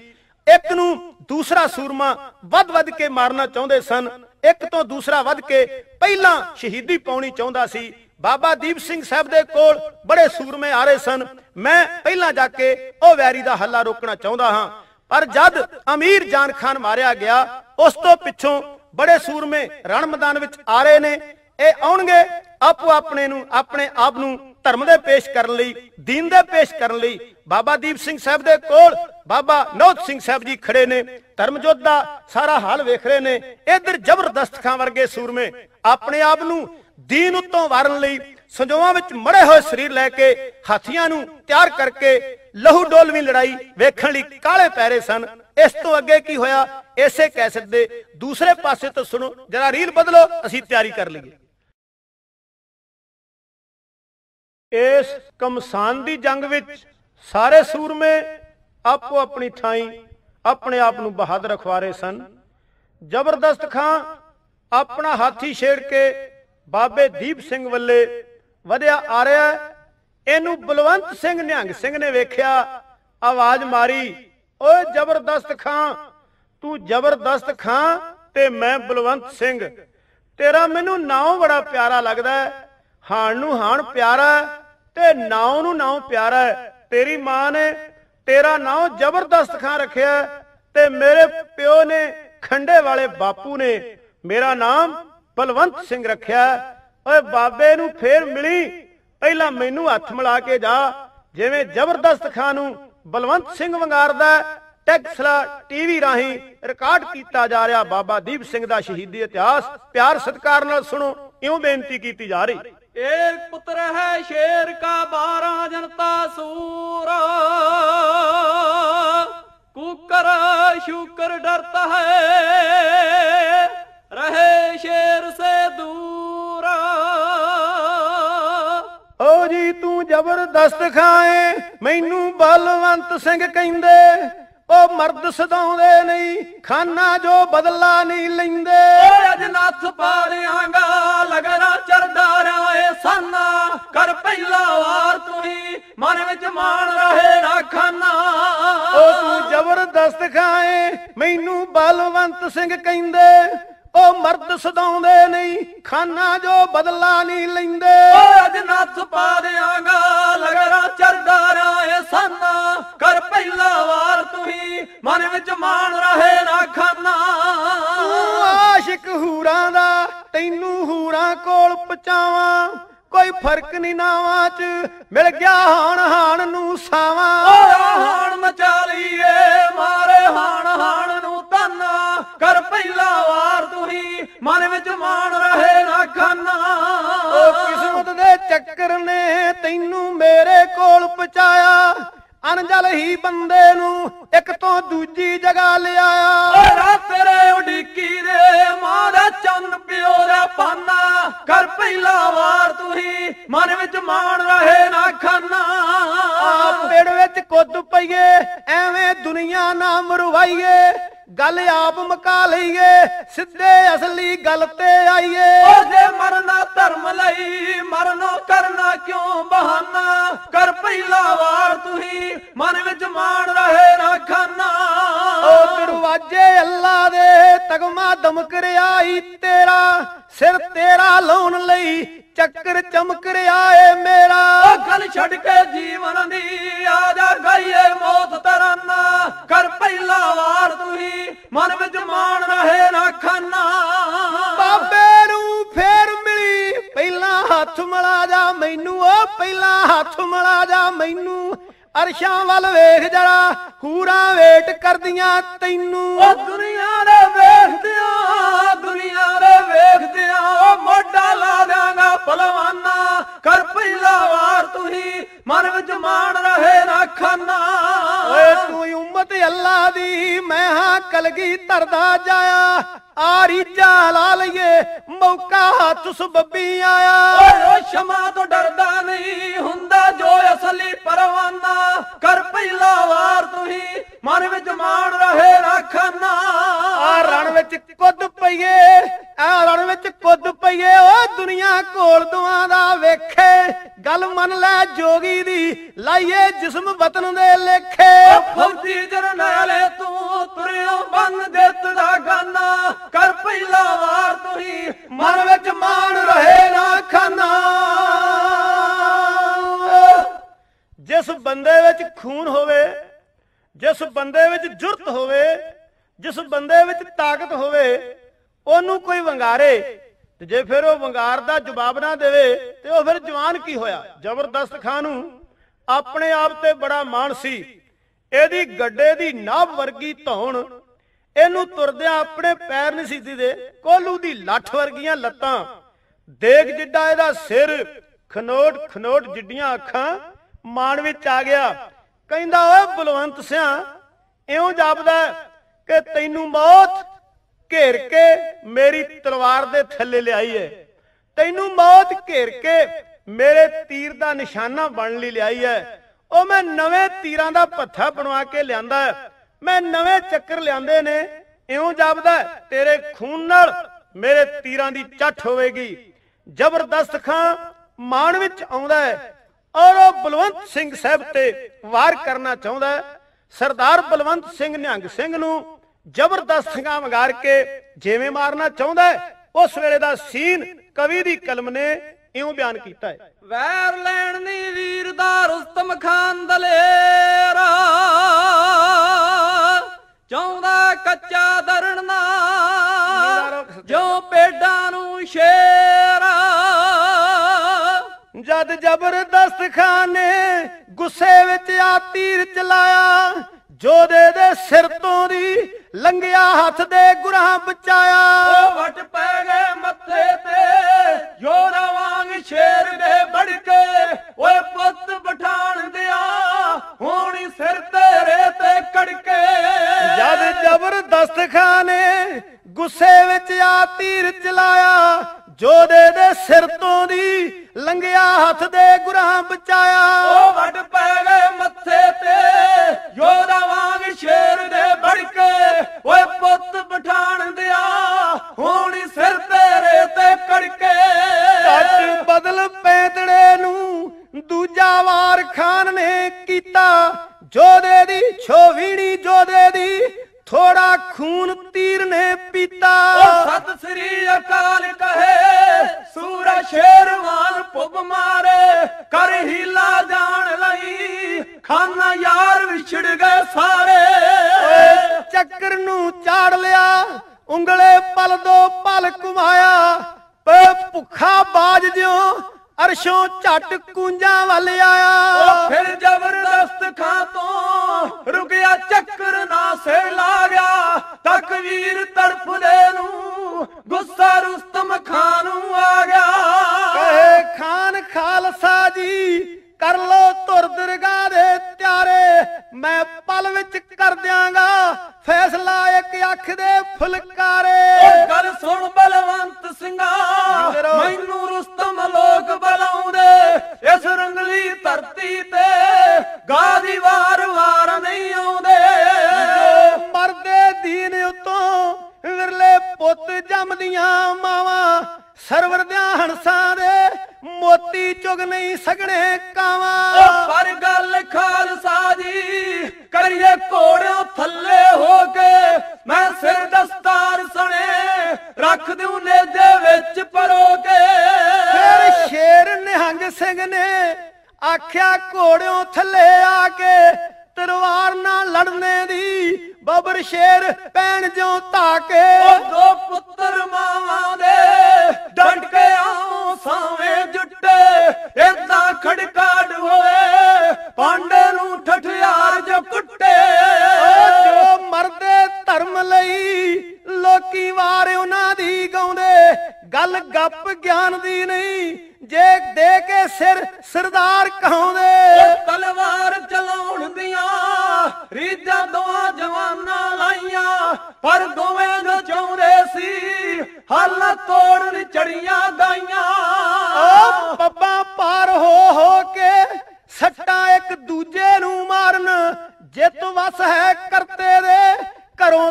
ਇੱਕ ਨੂੰ ਦੂਸਰਾ ਸੂਰਮਾ ਵੱਧ-ਵੱਧ ਕੇ ਮਾਰਨਾ ਚਾਹੁੰਦੇ ਸਨ ਇੱਕ ਤੋਂ ਦੂਸਰਾ ਵੱਧ ਕੇ ਪਹਿਲਾਂ ਸ਼ਹੀਦੀ ਪਾਉਣੀ ਚਾਹੁੰਦਾ ਸੀ ਬਾਬਾ ਦੀਪ ਸਿੰਘ ਸਾਹਿਬ ਦੇ ਕੋਲ ਬੜੇ ਸੂਰਮੇ ਆ ਰਹੇ ਸਨ ਮੈਂ ਪਹਿਲਾਂ ਜਾ ਕੇ ਉਹ ਵੈਰੀ ਦਾ ਹੱਲਾ ਰੋਕਣਾ ਚਾਹੁੰਦਾ ਹਾਂ ਪਰ ਜਦ ਅਮੀਰ ਜਾਨ ਖਾਨ ਮਾਰਿਆ ਗਿਆ ਉਸ ਤੋਂ ਪਿੱਛੋਂ ਬੜੇ ਸੂਰਮੇ ਰਣ ਮੈਦਾਨ ਵਿੱਚ ਆ ਰਹੇ ਨੇ ਇਹ ਆਉਣਗੇ ਆਪੋ ਆਪਣੇ ਨੂੰ ਆਪਣੇ ਆਪ ਨੂੰ ਧਰਮ ਦੇ ਪੇਸ਼ ਕਰਨ ਲਈ ਦੀਨ ਦੇ ਪੇਸ਼ ਕਰਨ ਲਈ ਬਾਬਾ ਦੀਪ ਸਿੰਘ ਸਾਹਿਬ ਦੇ ਕੋਲ ਬਾਬਾ ਨੌਤ ਸਿੰਘ ਸਾਹਿਬ ਜੀ ਖੜੇ ਨੇ ਧਰਮ ਜੋਧਾ ਸਾਰਾ ਹਾਲ ਵੇਖ ਰਹੇ ਨੇ ਇਧਰ ਜ਼ਬਰਦਸਤ ਖਾਂ ਵਰਗੇ ਸੂਰਮੇ ਆਪਣੇ ਆਪ ਨੂੰ ਦੀਨ ਉਤੋਂ ਵਾਰਨ ਲਈ ਸੰਜੋਵਾਂ ਵਿੱਚ ਮੜੇ ਹੋਏ ਸਰੀਰ ਲੈ ਕੇ ਹਾਥੀਆਂ ਨੂੰ ਤਿਆਰ ਕਰਕੇ ਲਹੂ ਡੋਲਵੀਂ ਲੜਾਈ ਵੇਖਣ ਲਈ ਕਾਲੇ ਪੈਰੇ ਸਨ ਇਸ ਤੋਂ ਅੱਗੇ ਕੀ ਹੋਇਆ ਐਸੇ ਕੈਸਟ ਦੇ ਦੂਸਰੇ ਪਾਸੇ ਤੋਂ ਸੁਣੋ ਜਰਾ ਰੀਲ ਬਦਲੋ ਅਸੀਂ ਤਿਆਰੀ ਕਰ ਲਈਏ ਇਸ ਕਮਸਾਨ ਦੀ ਜੰਗ ਵਿੱਚ ਸਾਰੇ ਸੂਰਮੇ ਆਪੋ ਆਪਣੀ ਥਾਈ ਆਪਣੇ ਆਪ ਨੂੰ ਬਹਾਦਰ ਰਹੇ ਸਨ ਜ਼ਬਰਦਸਤ ਖਾਂ ਆਪਣਾ ਹਾਥੀ ਛੇੜ ਕੇ ਬਾਬੇ ਦੀਪ ਸਿੰਘ ਵੱਲੇ ਵਧਿਆ ਆ ਰਿਹਾ ਇਹਨੂੰ ਬਲਵੰਤ ਸਿੰਘ ਨਿਹੰਗ ਸਿੰਘ ਨੇ ਵੇਖਿਆ ਆਵਾਜ਼ ਮਾਰੀ ਓਏ ਜ਼ਬਰਦਸਤ ਖਾਂ ਤੂੰ ਜ਼ਬਰਦਸਤ ਖਾਂ ਤੇ ਮੈਂ ਬਲਵੰਤ ਸਿੰਘ ਤੇਰਾ ਮੈਨੂੰ ਨਾਮ ਬੜਾ ਪਿਆਰਾ ਲੱਗਦਾ ਹਾਣ ਨੂੰ ਹਾਣ ਪਿਆਰਾ ਤੇ ਨਾਉ ਨੂੰ ਨਾਉ ਪਿਆਰਾ ਹੈ ਤੇਰੀ ਮਾਂ ਨੇ ਤੇਰਾ ਨਾਉ ਜ਼ਬਰਦਸਤ ਖਾਂ ਰੱਖਿਆ ਤੇ ਮੇਰੇ ਪਿਓ ਨੇ ਖੰਡੇ ਵਾਲੇ ਬਾਪੂ ਨੇ ਮੇਰਾ ਨਾਮ ਬਲਵੰਤ ਸਿੰਘ ਰੱਖਿਆ ਓਏ ਬਾਬੇ ਨੂੰ ਫੇਰ ਮਿਲੀ ਪਹਿਲਾਂ ਮੈਨੂੰ ਹੱਥ ਮਿਲਾ ਕੇ ਜਾ ਜਿਵੇਂ ਜ਼ਬਰਦਸਤ ਖਾਂ ਨੂੰ ਬਲਵੰਤ ਸਿੰਘ ਵੰਗਾਰਦਾ ਟੈਕਸਲਾ ਟੀਵੀ ਰਾਹੀਂ ਰਿਕਾਰਡ ਕੀਤਾ ਜਾ ਰਿਹਾ ਬਾਬਾ ਦੀਪ ਸਿੰਘ ਦਾ ਸ਼ਹੀਦੀ ਇਤਿਹਾਸ ਪਿਆਰ ਸਤਿਕਾਰ ਨਾਲ ਸੁਣੋ ਇਉਂ ਬੇਨਤੀ ਕੀਤੀ ਜਾ ਰਹੀ ਇਹ ਪੁੱਤਰ ਹੈ ਸ਼ੇਰ ਕਾ ਬਾਰਾ ਜਨਤਾ ਸੂਰ ਕੁਕਰ ਸ਼ੁਕਰ ਡਰਤਾ ਹੈ ਰਹੇ ਸ਼ੇਰ ਸੇ ਦੂਰ ਓ ਜੀ ਤੂੰ ਜ਼ਬਰਦਸਤ ਖਾਏ ਮੈਨੂੰ ਬਲਵੰਤ ਸਿੰਘ ਕਹਿੰਦੇ ਉਹ ਮਰਦ ਸਦਾਉਂਦੇ ਨਹੀਂ ਖਾਨਾ ਜੋ ਬਦਲਾ ਨਹੀਂ ਲੈਂਦੇ ਅੱਜ ਨੱਥ ਨੱਥ ਪਾਰਿਆਂਗਾ ਲਗਰਾ ਚਰਦਾ ਰਾਏ ਸਾਨਾ ਕਰ ਪਹਿਲਾ ਵਾਰ ਤੂੰ ਹੀ ਮਨ ਵਿੱਚ ਮਾਣ ਰਹੇ ਨਾ ਖਾਨਾ ਉਹ ਤੂੰ ਜ਼ਬਰਦਸਤ ਖਾਏ ਮੈਨੂੰ ਬਲਵੰਤ ਸਿੰਘ ਕਹਿੰਦੇ ਉਹ ਮਰਦ ਸਦਾਉਂਦੇ ਨਹੀਂ ਖਾਨਾ ਜੋ ਬਦਲਾ ਨਹੀਂ ਲੈਂਦੇ ਓਏ ਅੱਜ ਨੱਥ ਪਾ ਦਿਆਂਗਾ ਲਗਰਾ ਚਰਦਾਰਾ ਏ ਸਾਨਾ ਕਰ ਪਹਿਲਾ ਵਾਰ ਹੀ ਮਨ ਵਿੱਚ ਮਾਣ ਰਹੇ ਨਾ ਖਾਨਾ ਆਸ਼ਿਕ ਹੂਰਾਂ ਦਾ ਤੈਨੂੰ ਹੂਰਾਂ ਕੋਲ ਪਚਾਵਾਂ ਕੋਈ ਫਰਕ ਨਹੀਂ ਨਾਵਾਂ 'ਚ ਮਿਲ ਗਿਆ ਹਾਨ ਹਾਨ ਨੂੰ ਸਾਵਾਂ ਓ ਹਾਣ ਮਚਾ ਲਈਏ ਮਾਰੇ ਹਾਨ ਹਾਨ ਨੂੰ ਤਨ ਕਰ ਪਹਿਲਾ ਵਾਰ ਹੀ ਮਨ ਵਿੱਚ ਮਾਣ ਰਹੇ ਨਾ ਖਾਨਾ ਓ ਕਿਸਮਤ ਦੇ ਚੱਕਰ ਨੇ ਤੈਨੂੰ ਮੇਰੇ ਕੋਲ ਪਹਚਾਇਆ ਅਣਜਲ ਹੀ ਬੰਦੇ ਨੂੰ ਇੱਕ ਤੋਂ ਦੂਜੀ ਜਗ੍ਹਾ ਲਿਆਇਆ ਓ ਰਾਤ ਤੇਰੇ ਉੱਡ ਲਈਏ ਸਿੱਧੇ ਲੈ ਜੋਗੀ ਦੀ ਲਾਈਏ ਜਿਸਮ ਵਤਨ ਦੇ ਲੇਖੇ ਜਰ ਨਾਲੇ ਤੂੰ ਤੁਰਿਓ ਬੰਨ ਦਿੱਤ ਦਾ ਗਾਨਾ ਕਰ ਪਹਿਲਾ ਵਾਰ ਤੁਹੀ ਮਨ ਵਿੱਚ ਮਾਣ ਰਹੇ ਨਾ ਖਾਨਾ ਜਿਸ ਬੰਦੇ ਵਿੱਚ ਖੂਨ ਹੋਵੇ ਜਿਸ ਬੰਦੇ ਵਿੱਚ ਜੁਰਤ ਹੋਵੇ ਜਿਸ ਬੰਦੇ ਵਿੱਚ ਤਾਕਤ ਹੋਵੇ ਉਹਨੂੰ ਕੋਈ ਵੰਗਾਰੇ ਤੇ ਜੇ ਫਿਰ ਉਹ ਵੰਗਾਰ ਦਾ ਜਵਾਬ ਨਾ ਦੇਵੇ ਤੇ ਉਹ ਫਿਰ ਜਵਾਨ ਕੀ ਹੋਇਆ ਜ਼ਬਰਦਸਤ ਖਾਨ ਨੂੰ ਆਪਣੇ ਆਪ ਤੇ ਬੜਾ ਮਾਣ ਸੀ ਇਹਦੀ ਗੱਡੇ ਦੀ ਨਾਬ ਵਰਗੀ ਧੌਣ ਇਹਨੂੰ ਤੁਰਦਿਆਂ ਆਪਣੇ ਪੈਰ ਨਹੀਂ ਸੀ ਦਿਦੇ ਕੋਲੂ ਦੀ ਲੱਠ ਵਰਗੀਆਂ ਲੱਤਾਂ ਦੇਖ ਜਿੱਡਾ ਇਹਦਾ ਸਿਰ ਖਨੋਟ ਖਨੋਟ ਜਿੱਡੀਆਂ ਅੱਖਾਂ ਮਾਣ ਵਿੱਚ ਆ ਗਿਆ ਕਹਿੰਦਾ ਓਏ ਬਲਵੰਤ ਸਿਆ ਇਉਂ ਜਾਪਦਾ ਕਿ ਤੈਨੂੰ ਮੌਤ ਘੇਰ ਕੇ ਮੇਰੀ ਤਲਵਾਰ ਦੇ ਥੱਲੇ ਲਿਆਈ ਹੈ ਤੈਨੂੰ ਮੌਤ ਘੇਰ ਕੇ ਮੇਰੇ ਤੀਰ ਦਾ ਨਿਸ਼ਾਨਾ ਬਣ ਲਈ ਲਿਆਈ ਹੈ ਉਹ ਮੈਂ ਨਵੇਂ ਤੀਰਾਂ ਦਾ ਪੱਥਾ ਬਣਵਾ ਕੇ ਲਿਆਂਦਾ ਮੈਂ ਨਵੇਂ ਚੱਕਰ ਲਿਆਂਦੇ ਨੇ ਇਉਂ ਜਾਪਦਾ ਤੇਰੇ ਖੂਨ ਨਾਲ ਮੇਰੇ ਤੀਰਾਂ ਦੀ ਚੱਠ ਹੋਵੇਗੀ ਜ਼ਬਰਦਸਤ ਖਾਂ ਮਾਣ ਵਿੱਚ ਆਉਂਦਾ ਹੈ ਔਰ ਉਹ ਬਲਵੰਤ ਸਿੰਘ ਸਾਹਿਬ ਤੇ ਵਾਰ ਕਰਨਾ ਚਾਹੁੰਦਾ ਸਰਦਾਰ ਬਲਵੰਤ ਸਿੰਘ ਨਿਹੰਗ ਸਿੰਘ ਨੂੰ ਜ਼ਬਰਦਸਤੀਆਂ ਵਗਾਰ ਕੇ ਜਿਵੇਂ ਮਾਰਨਾ ਚਾਹੁੰਦਾ ਉਸ ਵੇਲੇ ਦਾ ਸੀਨ ਕਵੀ ਦੀ ਕਲਮ ਨੇ ਇਉਂ ਬਿਆਨ ਕੀਤਾ ਹੈ ਵੈਰ ਲੈਣ ਦੀ ਵੀਰ ਦਾ ਰੁਸਤਮ ਖਾਨ ਦਲੇਰਾ ਚਾਹੁੰਦਾ ਕੱਚਾ ਦਰਣਾ ਜੋ ਪੇਡਾਂ ਨੂੰ ਸ਼ੇਰਾ ਜਦ ਜ਼ਬਰਦਸਤ ਖਾਨੇ ਗੁੱਸੇ ਵਿੱਚ ਆ ਤੀਰ ਚਲਾਇਆ ਜੋ ਦੇ ਦੇ ਸਿਰ ਤੋਂ ਦੀ ਲੰਗਿਆ ਹੱਥ ਦੇ ਗੁਰਾਂ ਬਚਾਇਆ ਉਹ ਵਟ ਪੈ ਗਏ ਮੱਥੇ ਤੇ ਯੋਰਾ ਵਾਂਗ ਸ਼ੇਰ ਦੇ ਬੜ ਕੇ ਓਏ ਪੁੱਤ ਬਠਾਣ ਦਿਆ ਹੋਣੀ ਸਿਰ ਤੇਰੇ ਤੇ ਕੜਕੇ ਜਦ ਜ਼ਬਰਦਸਤ ਖਾਨੇ ਗੁੱਸੇ ਵਿੱਚ ਆ ਤੀਰ ਚਲਾਇਆ ਜੋਦੇ ਦੇ ਸਿਰ ਤੋਂ ਦੀ ਲੰਗਿਆ ਹੱਥ ਦੇ ਗੁਰਾਂ ਬਚਾਇਆ ਉਹ ਵੱਡ ਪੈ ਗਏ ਮੱਥੇ ਤੇ ਯੋਧਾ ਵਾਂਗ ਸ਼ੇਰ ਦੇ ਬੜ ਕੇ ਓਏ ਪੁੱਤ ਪਠਾਣ ਦਿਆ ਹੁਣ ਸਿਰ ਤੇਰੇ ਤੇ ਕੜਕੇ ਸੱਚ ਬਦਲ ਪੈਦੜੇ ਨੂੰ ਦੂਜਾ ਵਾਰ ਖਾਨ ਨੇ ਕੀਤਾ ਜੋਦੇ ਦੀ ਛੋਵੀਣੀ ਜੋਦੇ ਦੀ ਥੋੜਾ ਖੂਨ ਤੀਰ ਨੇ ਪੀਤਾ ਸਤ ਸ੍ਰੀ ਅਕਾਲ ਕਹੇ ਸੂਰਾ ਸ਼ੇਰਵਾਨ ਪੁੱਬ ਮਾਰੇ ਕਰ ਹਿਲਾ ਜਾਣ ਲਈ ਖਾਨਾ ਯਾਰ ਵਿਛੜ ਗਏ ਸਾਰੇ ਚੱਕਰ ਨੂੰ ਚਾੜ ਲਿਆ ਉਂਗਲੇ ਪਲ ਦੋ ਪਲ ਕੁਮਾਇਆ ਭੁੱਖਾ ਬਾਜ ਜਿਉ ਅਰਸ਼ੋਂ ਝਟ ਕੁੰਜਾਂ ਵੱਲ ਆਇਆ ਉਹ ਫਿਰ ਜ਼ਬਰਦਸਤ ਖਾਂ ਤੋਂ ਰੁਕਿਆ ਚੱਕਰ ਨਾ ਸੇ ਲਾ ਗਿਆ ਤਕਵੀਰ ਤੜਫਦੇ ਨੂੰ ਗੁੱਸਾ ਰੁਸਤਮ ਖਾਨ ਨੂੰ ਆ ਗਿਆ ਕਹੇ ਖਾਨ ਖਾਲਸਾ ਜੀ ਕਰ ਲੋ ਤੁਰ ਦਰਗਾਹ ਦੇ ਤਿਆਰੇ ਮੈਂ ਪਲ ਵਿੱਚ ਕਰ ਦਿਆਂਗਾ ਫੈਸਲਾ ਇੱਕ ਅੱਖ ਦੇ ਫੁਲਕਾਰੇ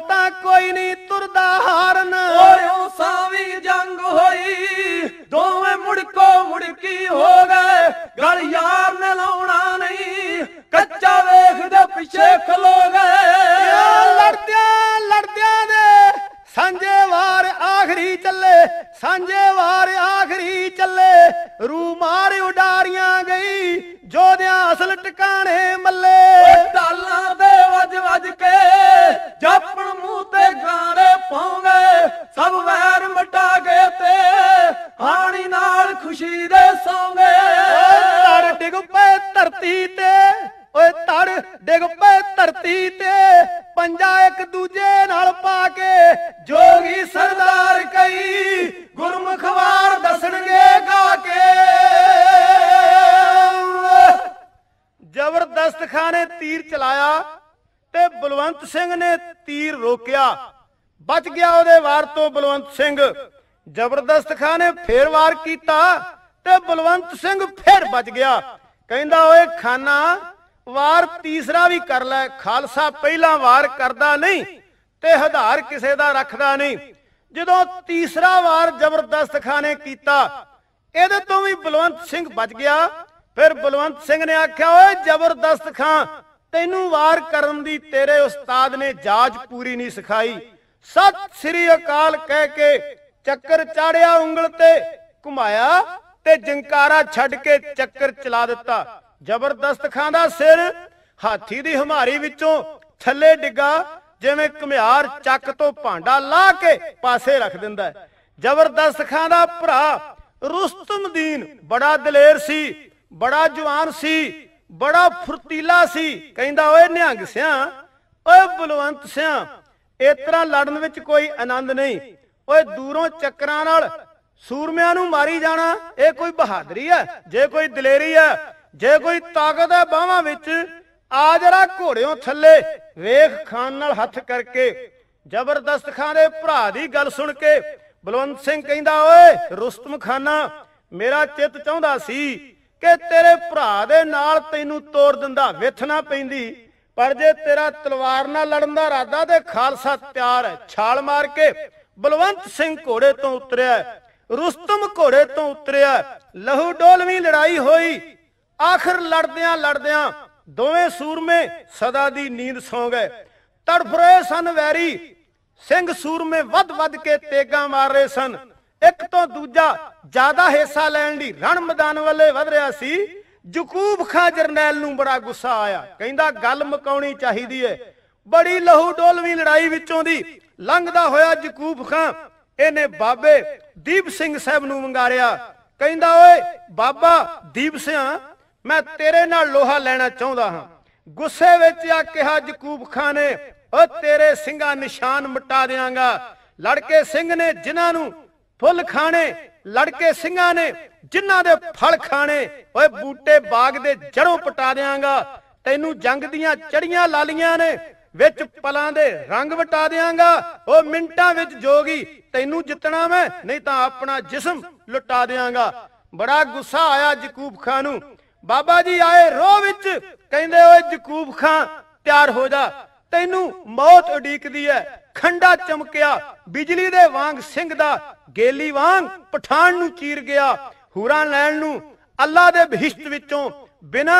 ਤਾਂ ਕੋਈ ਨਹੀਂ ਤੁਰਦਾ ਹਾਰਨ ਓਏ ਉਸਾਂ ਵੀ ਜੰਗ ਹੋਈ ਦੋਵੇਂ ਮੁੜਕੋ ਮੁੜਕੀ ਹੋ ਗਏ ਗਲ ਯਾਰ ਨੇ ਲਾਉਣਾ ਨਹੀਂ ਕੱਚਾ ਵੇਖਦੇ ਪਿੱਛੇ ਖਲੋ ਗਏ ਲੜਦਿਆਂ ਲੜਦਿਆਂ ਦੇ ਸਾਂਝੇ ਵਾਰ ਆਖਰੀ ਚੱਲੇ ਸਾਂਝੇ ਵਾਰ ਆਖਰੀ ਚੱਲੇ ਰੂ ਮਾਰ ਉਡਾਰੀਆਂ ਗਈ ਜੋਧਿਆਂ ਅਸਲ ਟਿਕਾਣੇ ਮੱਲੇ ਟਾਲਾਂ ਗੱਜ ਕੇ ਜਾਪਣ ਮੂੰਹ ਤੇ ਗਾਣੇ ਪਾਉਂਦੇ ਸਭ ਵੈਰ ਮਟਾ ਗਏ ਤੇ ਆਣੀ ਨਾਲ ਖੁਸ਼ੀ ਦੇ ਸੌਂਗੇ ਤੜ ਡਿਗ ਪਏ ਧਰਤੀ ਤੇ ਓਏ ਤੜ ਡਿਗ ਪਏ ਧਰਤੀ ਤੇ ਪੰਜਾ ਇੱਕ ਦੂਜੇ ਨਾਲ ਪਾ ਕੇ ਜੋਗੀ ਸਰਦਾਰ ਕਈ ਵਾਰ ਦੱਸਣਗੇ ਗਾ ਕੇ ਜ਼ਬਰਦਸਤ ਖਾਨੇ ਤੀਰ ਚਲਾਇਆ ਤੇ ਬਲਵੰਤ ਸਿੰਘ ਨੇ ਤੀਰ ਰੋਕਿਆ ਬਚ ਗਿਆ ਉਹਦੇ ਵਾਰ ਤੋਂ ਬਲਵੰਤ ਸਿੰਘ ਜ਼ਬਰਦਸਤ ਖਾਨ ਨੇ ਫੇਰ ਵਾਰ ਕੀਤਾ ਤੇ ਬਲਵੰਤ ਸਿੰਘ ਫੇਰ ਬਚ ਗਿਆ ਕਹਿੰਦਾ ਓਏ ਖਾਨਾ ਵਾਰ ਤੀਸਰਾ ਵੀ ਕਰ ਲੈ ਖਾਲਸਾ ਪਹਿਲਾ ਵਾਰ ਕਰਦਾ ਨਹੀਂ ਤੇ ਹਧਾਰ ਕਿਸੇ ਦਾ ਰੱਖਦਾ ਨਹੀਂ ਜਦੋਂ ਤੀਸਰਾ ਵਾਰ ਜ਼ਬਰਦਸਤ ਖਾਨ ਨੇ ਕੀਤਾ ਇਹਦੇ ਤੋਂ ਵੀ ਬਲਵੰਤ ਸਿੰਘ ਬਚ ਗਿਆ ਫਿਰ ਬਲਵੰਤ ਸਿੰਘ ਨੇ ਆਖਿਆ ਓਏ ਜ਼ਬਰਦਸਤ ਖਾਨ ਤੈਨੂੰ ਵਾਰ ਕਰਨ ਦੀ ਤੇਰੇ ਉਸਤਾਦ ਨੇ ਜਾਜ ਪੂਰੀ ਨਹੀਂ ਸਿਖਾਈ ਸਤਿ ਸ੍ਰੀ ਅਕਾਲ ਕਹਿ ਕੇ ਚੱਕਰ ਚਾੜਿਆ ਉਂਗਲ ਤੇ ਘੁਮਾਇਆ ਤੇ ਜੰਕਾਰਾ ਛੱਡ ਕੇ ਚੱਕਰ ਚਲਾ ਦਿੱਤਾ ਜ਼ਬਰਦਸਤ ਖਾਂਦਾ ਸਿਰ ਹਾਥੀ ਦੀ ਹਮਾਰੀ ਵਿੱਚੋਂ ਥੱਲੇ ਡਿੱਗਾ ਜਿਵੇਂ ਘੁਮਿਆਰ ਚੱਕ ਤੋਂ ਭਾਂਡਾ ਲਾ ਕੇ ਪਾਸੇ ਰੱਖ ਦਿੰਦਾ ਜ਼ਬਰਦਸਤ ਖਾਂ ਦਾ ਭਰਾ ਰੁਸਤਮਦੀਨ ਬੜਾ ਦਲੇਰ ਸੀ ਬੜਾ ਜਵਾਨ ਸੀ ਬੜਾ ਫੁਰਤੀਲਾ ਸੀ ਕਹਿੰਦਾ ਓਏ ਨਿਹੰਗ ਸਿਆ ਓਏ ਬਲਵੰਤ ਸਿਆ ਇਸ ਤਰ੍ਹਾਂ ਲੜਨ ਵਿੱਚ ਕੋਈ ਆਨੰਦ ਨਹੀਂ ਓਏ ਦੂਰੋਂ ਚੱਕਰਾਂ ਨਾਲ ਸੂਰਮਿਆਂ ਨੂੰ ਮਾਰੀ ਜਾਣਾ ਇਹ ਕੋਈ ਬਹਾਦਰੀ ਹੈ ਜੇ ਕੋਈ ਦਲੇਰੀ ਹੈ ਜੇ ਕੋਈ ਤਾਕਤ ਹੈ ਬਾਹਾਂ ਵਿੱਚ ਆ ਜਰਾ ਘੋੜਿਓਂ ਥੱਲੇ ਵੇਖ ਖਾਨ ਨਾਲ ਹੱਥ ਕਰਕੇ ਜ਼ਬਰਦਸਤ ਖਾਨ ਦੇ ਭਰਾ ਦੀ ਗੱਲ ਸੁਣ ਕੇ ਬਲਵੰਤ ਸਿੰਘ ਕਹਿੰਦਾ ਓਏ ਰੁਸਤਮ ਖਾਨਾ ਮੇਰਾ ਚਿੱਤ ਚਾਹੁੰਦਾ ਸੀ ਕਿ ਤੇਰੇ ਭਰਾ ਦੇ ਨਾਲ ਤੈਨੂੰ ਤੋੜ ਦਿੰਦਾ ਵਿਥ ਪੈਂਦੀ ਪਰ ਜੇ ਤੇਰਾ ਤਲਵਾਰ ਨਾਲ ਲੜਨ ਦਾ ਇਰਾਦਾ ਤੇ ਖਾਲਸਾ ਤਿਆਰ ਹੈ ਛਾਲ ਮਾਰ ਕੇ ਬਲਵੰਤ ਸਿੰਘ ਘੋੜੇ ਤੋਂ ਉਤਰਿਆ ਰੁਸਤਮ ਘੋੜੇ ਤੋਂ ਉਤਰਿਆ ਲਹੂ ਡੋਲਵੀਂ ਲੜਾਈ ਹੋਈ ਆਖਰ ਲੜਦਿਆਂ ਲੜਦਿਆਂ ਦੋਵੇਂ ਸੂਰਮੇ ਸਦਾ ਦੀ ਨੀਂਦ ਸੌ ਗਏ ਤੜਫ ਰਹੇ ਸਨ ਵੈਰੀ ਸਿੰਘ ਸੂਰਮੇ ਵੱਧ ਵੱਧ ਕੇ ਤੇਗਾ ਮਾਰ ਰਹੇ ਸਨ ਇੱਕ ਤੋਂ ਦੂਜਾ ਜ਼ਿਆਦਾ ਹਿੱਸਾ ਲੈਣ ਲਈ ਰਣ ਮੈਦਾਨ ਵੱਲੇ ਵਧ ਰਿਹਾ ਸੀ ਜਕੂਬ ਖਾਂ ਜਰਨੈਲ ਨੂੰ ਬੜਾ ਗੁੱਸਾ ਆਇਆ ਕਹਿੰਦਾ ਗੱਲ ਮੁਕਾਉਣੀ ਚਾਹੀਦੀ ਏ ਬੜੀ ਲਹੂ ਡੋਲਵੀਂ ਲੜਾਈ ਵਿੱਚੋਂ ਦੀ ਲੰਘਦਾ ਹੋਇਆ ਜਕੂਬ ਖਾਂ ਇਹਨੇ ਬਾਬੇ ਦੀਪ ਸਿੰਘ ਸਾਹਿਬ ਨੂੰ ਵੰਗਾਰਿਆ ਕਹਿੰਦਾ ਓਏ ਬਾਬਾ ਦੀਪ ਸਿਆ ਮੈਂ ਤੇਰੇ ਨਾਲ ਲੋਹਾ ਲੈਣਾ ਚਾਹੁੰਦਾ ਹਾਂ ਗੁੱਸੇ ਵਿੱਚ ਆ ਕਿਹਾ ਜਕੂਬ ਖਾਂ ਨੇ ਓ ਤੇਰੇ ਸਿੰਘਾਂ ਨਿਸ਼ਾਨ ਮਿਟਾ ਦੇਵਾਂਗਾ ਲੜਕੇ ਸਿੰਘ ਨੇ ਜਿਨ੍ਹਾਂ ਨੂੰ ਫੁੱਲ ਖਾਣੇ ਲੜਕੇ ਸਿੰਘਾਂ ਨੇ ਜਿਨ੍ਹਾਂ ਦੇ ਫਲ ਖਾਣੇ ਓਏ ਬੂਟੇ ਬਾਗ ਦੇ ਜੜੋਂ ਪਟਾ ਦੇਵਾਂਗਾ ਤੈਨੂੰ ਜੰਗ ਦੀਆਂ ਚੜੀਆਂ ਲਾਲੀਆਂ ਨੇ ਵਿੱਚ ਪਲਾਂ ਦੇ ਰੰਗ ਵਟਾ ਦੇਵਾਂਗਾ ਉਹ ਮਿੰਟਾਂ ਵਿੱਚ ਜੋਗੀ ਤੈਨੂੰ ਜਿੱਤਣਾ ਮੈਂ ਨਹੀਂ ਤਾਂ ਆਪਣਾ ਜਿਸਮ ਲੁਟਾ ਦੇਵਾਂਗਾ ਬੜਾ ਗੁੱਸਾ ਆਇਆ ਜਕੂਬ ਖਾਨ ਨੂੰ ਬਾਬਾ ਜੀ ਆਏ ਰੋਹ ਵਿੱਚ ਕਹਿੰਦੇ ਓਏ ਜਕੂਬ ਖਾਨ ਤਿਆਰ ਹੋ ਜਾ ਤੈਨੂੰ ਮੌਤ ਉਡੀਕਦੀ ਹੈ ਖੰਡਾ ਚਮਕਿਆ ਬਿਜਲੀ ਦੇ ਵਾਂਗ ਸਿੰਘ ਦਾ ਗੇਲੀ ਵਾਂਗ ਪਠਾਨ ਨੂੰ ਚੀਰ ਗਿਆ ਹੂਰਾ ਲੈਣ ਨੂੰ ਅੱਲਾ ਦੇ ਬਹਿਸ਼ਤ ਵਿੱਚੋਂ ਬਿਨਾ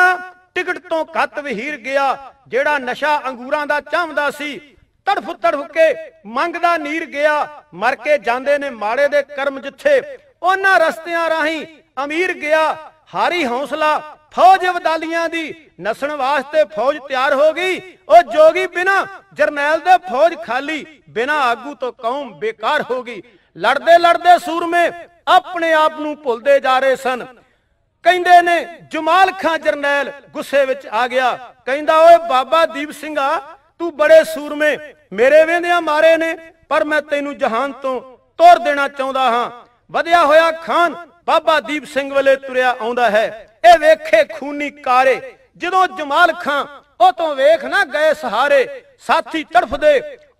ਟਿਕਟ ਤੋਂ ਖੱਤ ਵਹੀਰ ਗਿਆ ਜਿਹੜਾ ਨਸ਼ਾ ਅੰਗੂਰਾਂ ਦਾ ਚਾਹਮਦਾ ਸੀ ਤੜਫ ਤੜਫ ਕੇ ਮੰਗਦਾ ਨੀਰ ਗਿਆ ਮਰ ਕੇ ਜਾਂਦੇ ਨੇ ਮਾੜੇ ਦੇ ਕਰਮ ਜਿੱਥੇ ਉਹਨਾਂ ਰਸਤਿਆਂ ਰਾਹੀਂ ਅਮੀਰ ਗਿਆ ਹਾਰੀ ਹੌਸਲਾ ਫੌਜ ਵਦਾਲੀਆਂ ਦੀ ਨਸਣ ਵਾਸਤੇ ਫੌਜ ਤਿਆਰ ਹੋ ਗਈ ਉਹ ਜੋਗੀ ਬਿਨਾ ਜਰਨੈਲ ਦੇ ਫੌਜ ਖਾਲੀ ਬਿਨਾ ਆਗੂ ਤੋਂ ਕੌਮ ਬੇਕਾਰ ਹੋ ਗਈ ਲੜਦੇ ਲੜਦੇ ਸੂਰਮੇ ਆਪਣੇ ਆਪ ਨੂੰ ਭੁੱਲਦੇ ਜਾ ਰਹੇ ਸਨ ਕਹਿੰਦੇ ਨੇ ਜਮਾਲ ਖਾਨ ਜਰਨੈਲ ਗੁੱਸੇ ਵਿੱਚ ਆ ਗਿਆ ਕਹਿੰਦਾ ਓਏ ਬਾਬਾ ਦੀਪ ਸਿੰਘਾ ਤੂੰ ਬੜੇ ਸੂਰਮੇ ਮੇਰੇ ਵੇਂਦਿਆਂ ਮਾਰੇ ਨੇ ਪਰ ਮੈਂ ਤੈਨੂੰ ਜਹਾਨ ਤੋਂ ਤੋੜ ਦੇਣਾ ਚਾਹੁੰਦਾ ਹਾਂ ਵਧਿਆ ਹੋਇਆ ਖਾਨ ਬਾਬਾ ਦੀਪ ਸਿੰਘ ਵੱਲੇ ਤੁਰਿਆ ਆਉਂਦਾ ਹੈ ਇਹ ਵੇਖੇ ਖੂਨੀ ਕਾਰੇ ਜਦੋਂ ਜਮਾਲ ਖਾਂ ਉਹ ਤੋਂ ਵੇਖ ਨਾ ਗਏ ਸਹਾਰੇ ਸਾਥੀ ਤੜਫਦੇ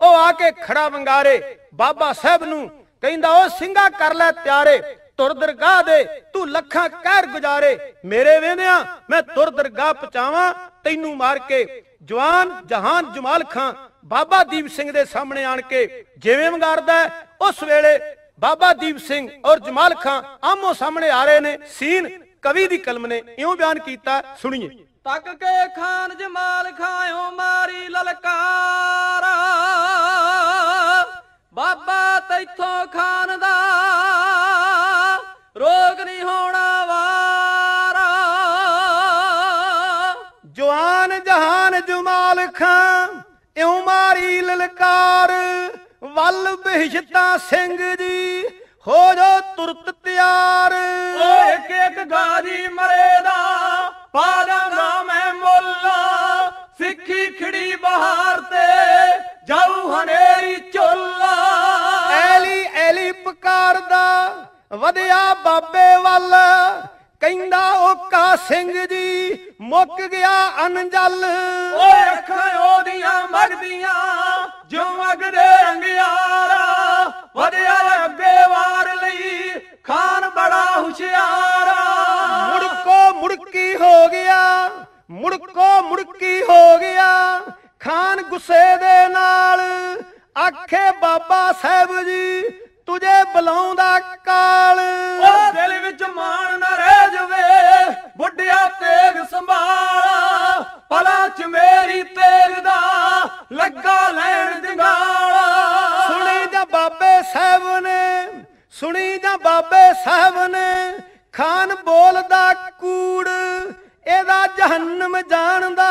ਉਹ ਆ ਕੇ ਖੜਾ ਵੰਗਾਰੇ ਬਾਬਾ ਸਾਹਿਬ ਨੂੰ ਕਹਿੰਦਾ ਉਹ ਸਿੰਘਾ ਕਰ ਲੈ ਤਿਆਰੇ ਤੁਰ ਦਰਗਾਹ ਦੇ ਤੂੰ ਲੱਖਾਂ ਕਹਿਰ ਗੁਜ਼ਾਰੇ ਮੇਰੇ ਵੇਂਦਿਆਂ ਮੈਂ ਤੁਰ ਦਰਗਾਹ ਪਚਾਵਾਂ ਤੈਨੂੰ ਮਾਰ ਕੇ ਜਵਾਨ ਜਹਾਨ ਜਮਾਲ ਖਾਂ ਬਾਬਾ ਦੀਪ ਸਿੰਘ ਦੇ ਸਾਹਮਣੇ ਆਣ ਕੇ ਜਿਵੇਂ ਵੰਗਾਰਦਾ ਉਸ ਵੇਲੇ ਬਾਬਾ ਦੀਪ ਸਿੰਘ ਔਰ ਜਮਾਲ ਖਾਨ ਆਮੋ ਸਾਹਮਣੇ ਆ ਰਹੇ ਨੇ ਸੀਨ ਕਵੀ ਦੀ ਕਲਮ ਨੇ ਇਉਂ ਬਿਆਨ ਕੀਤਾ ਸੁਣੀਏ ਤੱਕ ਕੇ ਖਾਨ ਜਮਾਲ ਖਾਇਓ ਮਾਰੀ ਲਲਕਾਰ ਬਾਬਾ ਤੈਥੋਂ ਖਾਨ ਦਾ ਰੋਗ ਨਹੀਂ ਹੋਣਾ ਵਾਰਾ ਜਵਾਨ ਜਹਾਨ ਜਮਾਲ ਖਾਨ ਇਉਂ ਮਾਰੀ ਲਲਕਾਰ ਵੱਲ ਬਿਹਸ਼ਤਾ ਸਿੰਘ ਜੀ ਹੋ ਜੋ ਤੁਰਤ ਤਿਆਰ ਓਏ ਇੱਕ ਇੱਕ ਗਾਜੀ ਮਰੇ ਦਾ ਪਾ ਦਾਂਗਾ ਮੈਂ ਮੁੱਲ ਸਿੱਖੀ ਖਿੜੀ ਬਹਾਰ ਤੇ ਜਾਉ ਹਨੇਰੀ ਚੋਲਾ ਐਲੀ ਐਲੀ ਪੁਕਾਰਦਾ ਵਧਿਆ ਬਾਬੇ ਵੱਲ ਕਹਿੰਦਾ ਓਕਾ ਸਿੰਘ ਜੀ ਮੁੱਕ ਗਿਆ ਅਨਜਲ ਓਏ ਅੱਖਾਂ ਉਹਦੀਆਂ ਮਗਦੀਆਂ ਜਿਉਂ ਮਗਦੇ ਅੰਗਿਆਰਾ ਵਧਿਆ ਲੱਗੇ ਵਾਰ ਲਈ ਖਾਨ ਬੜਾ ਹੁਸ਼ਿਆਰਾ ਮੁੜਕੋ ਮੁੜਕੀ ਹੋ ਗਿਆ ਮੁੜਕੋ ਮੁੜਕੀ ਹੋ ਗਿਆ ਖਾਨ ਗੁੱਸੇ ਦੇ ਨਾਲ ਆਖੇ ਬਾਬਾ ਸਾਹਿਬ ਜੀ ਤੁਝੇ ਬੁਲਾਉਂਦਾ ਕਾਲ ਉਹ ਦਿਲ ਵਿੱਚ ਮਾਣ ਨਾ ਰਹਿ ਜਵੇ ਬੁੱਢਿਆ ਤੇਗ ਸੰਭਾਲ ਪਲਾਂ 'ਚ ਮੇਰੀ ਤੇਗ ਦਾ ਲੱਗਾ ਲੈਣ ਜੰਗਾਲ ਸੁਣੀ ਜਾਂ ਬਾਬੇ ਸਾਹਿਬ ਨੇ ਸੁਣੀ ਜਾਂ ਬਾਬੇ ਸਾਹਿਬ ਨੇ ਖਾਨ ਬੋਲਦਾ ਕੂੜ ਇਹਦਾ ਜਹੰਮ ਜਾਣਦਾ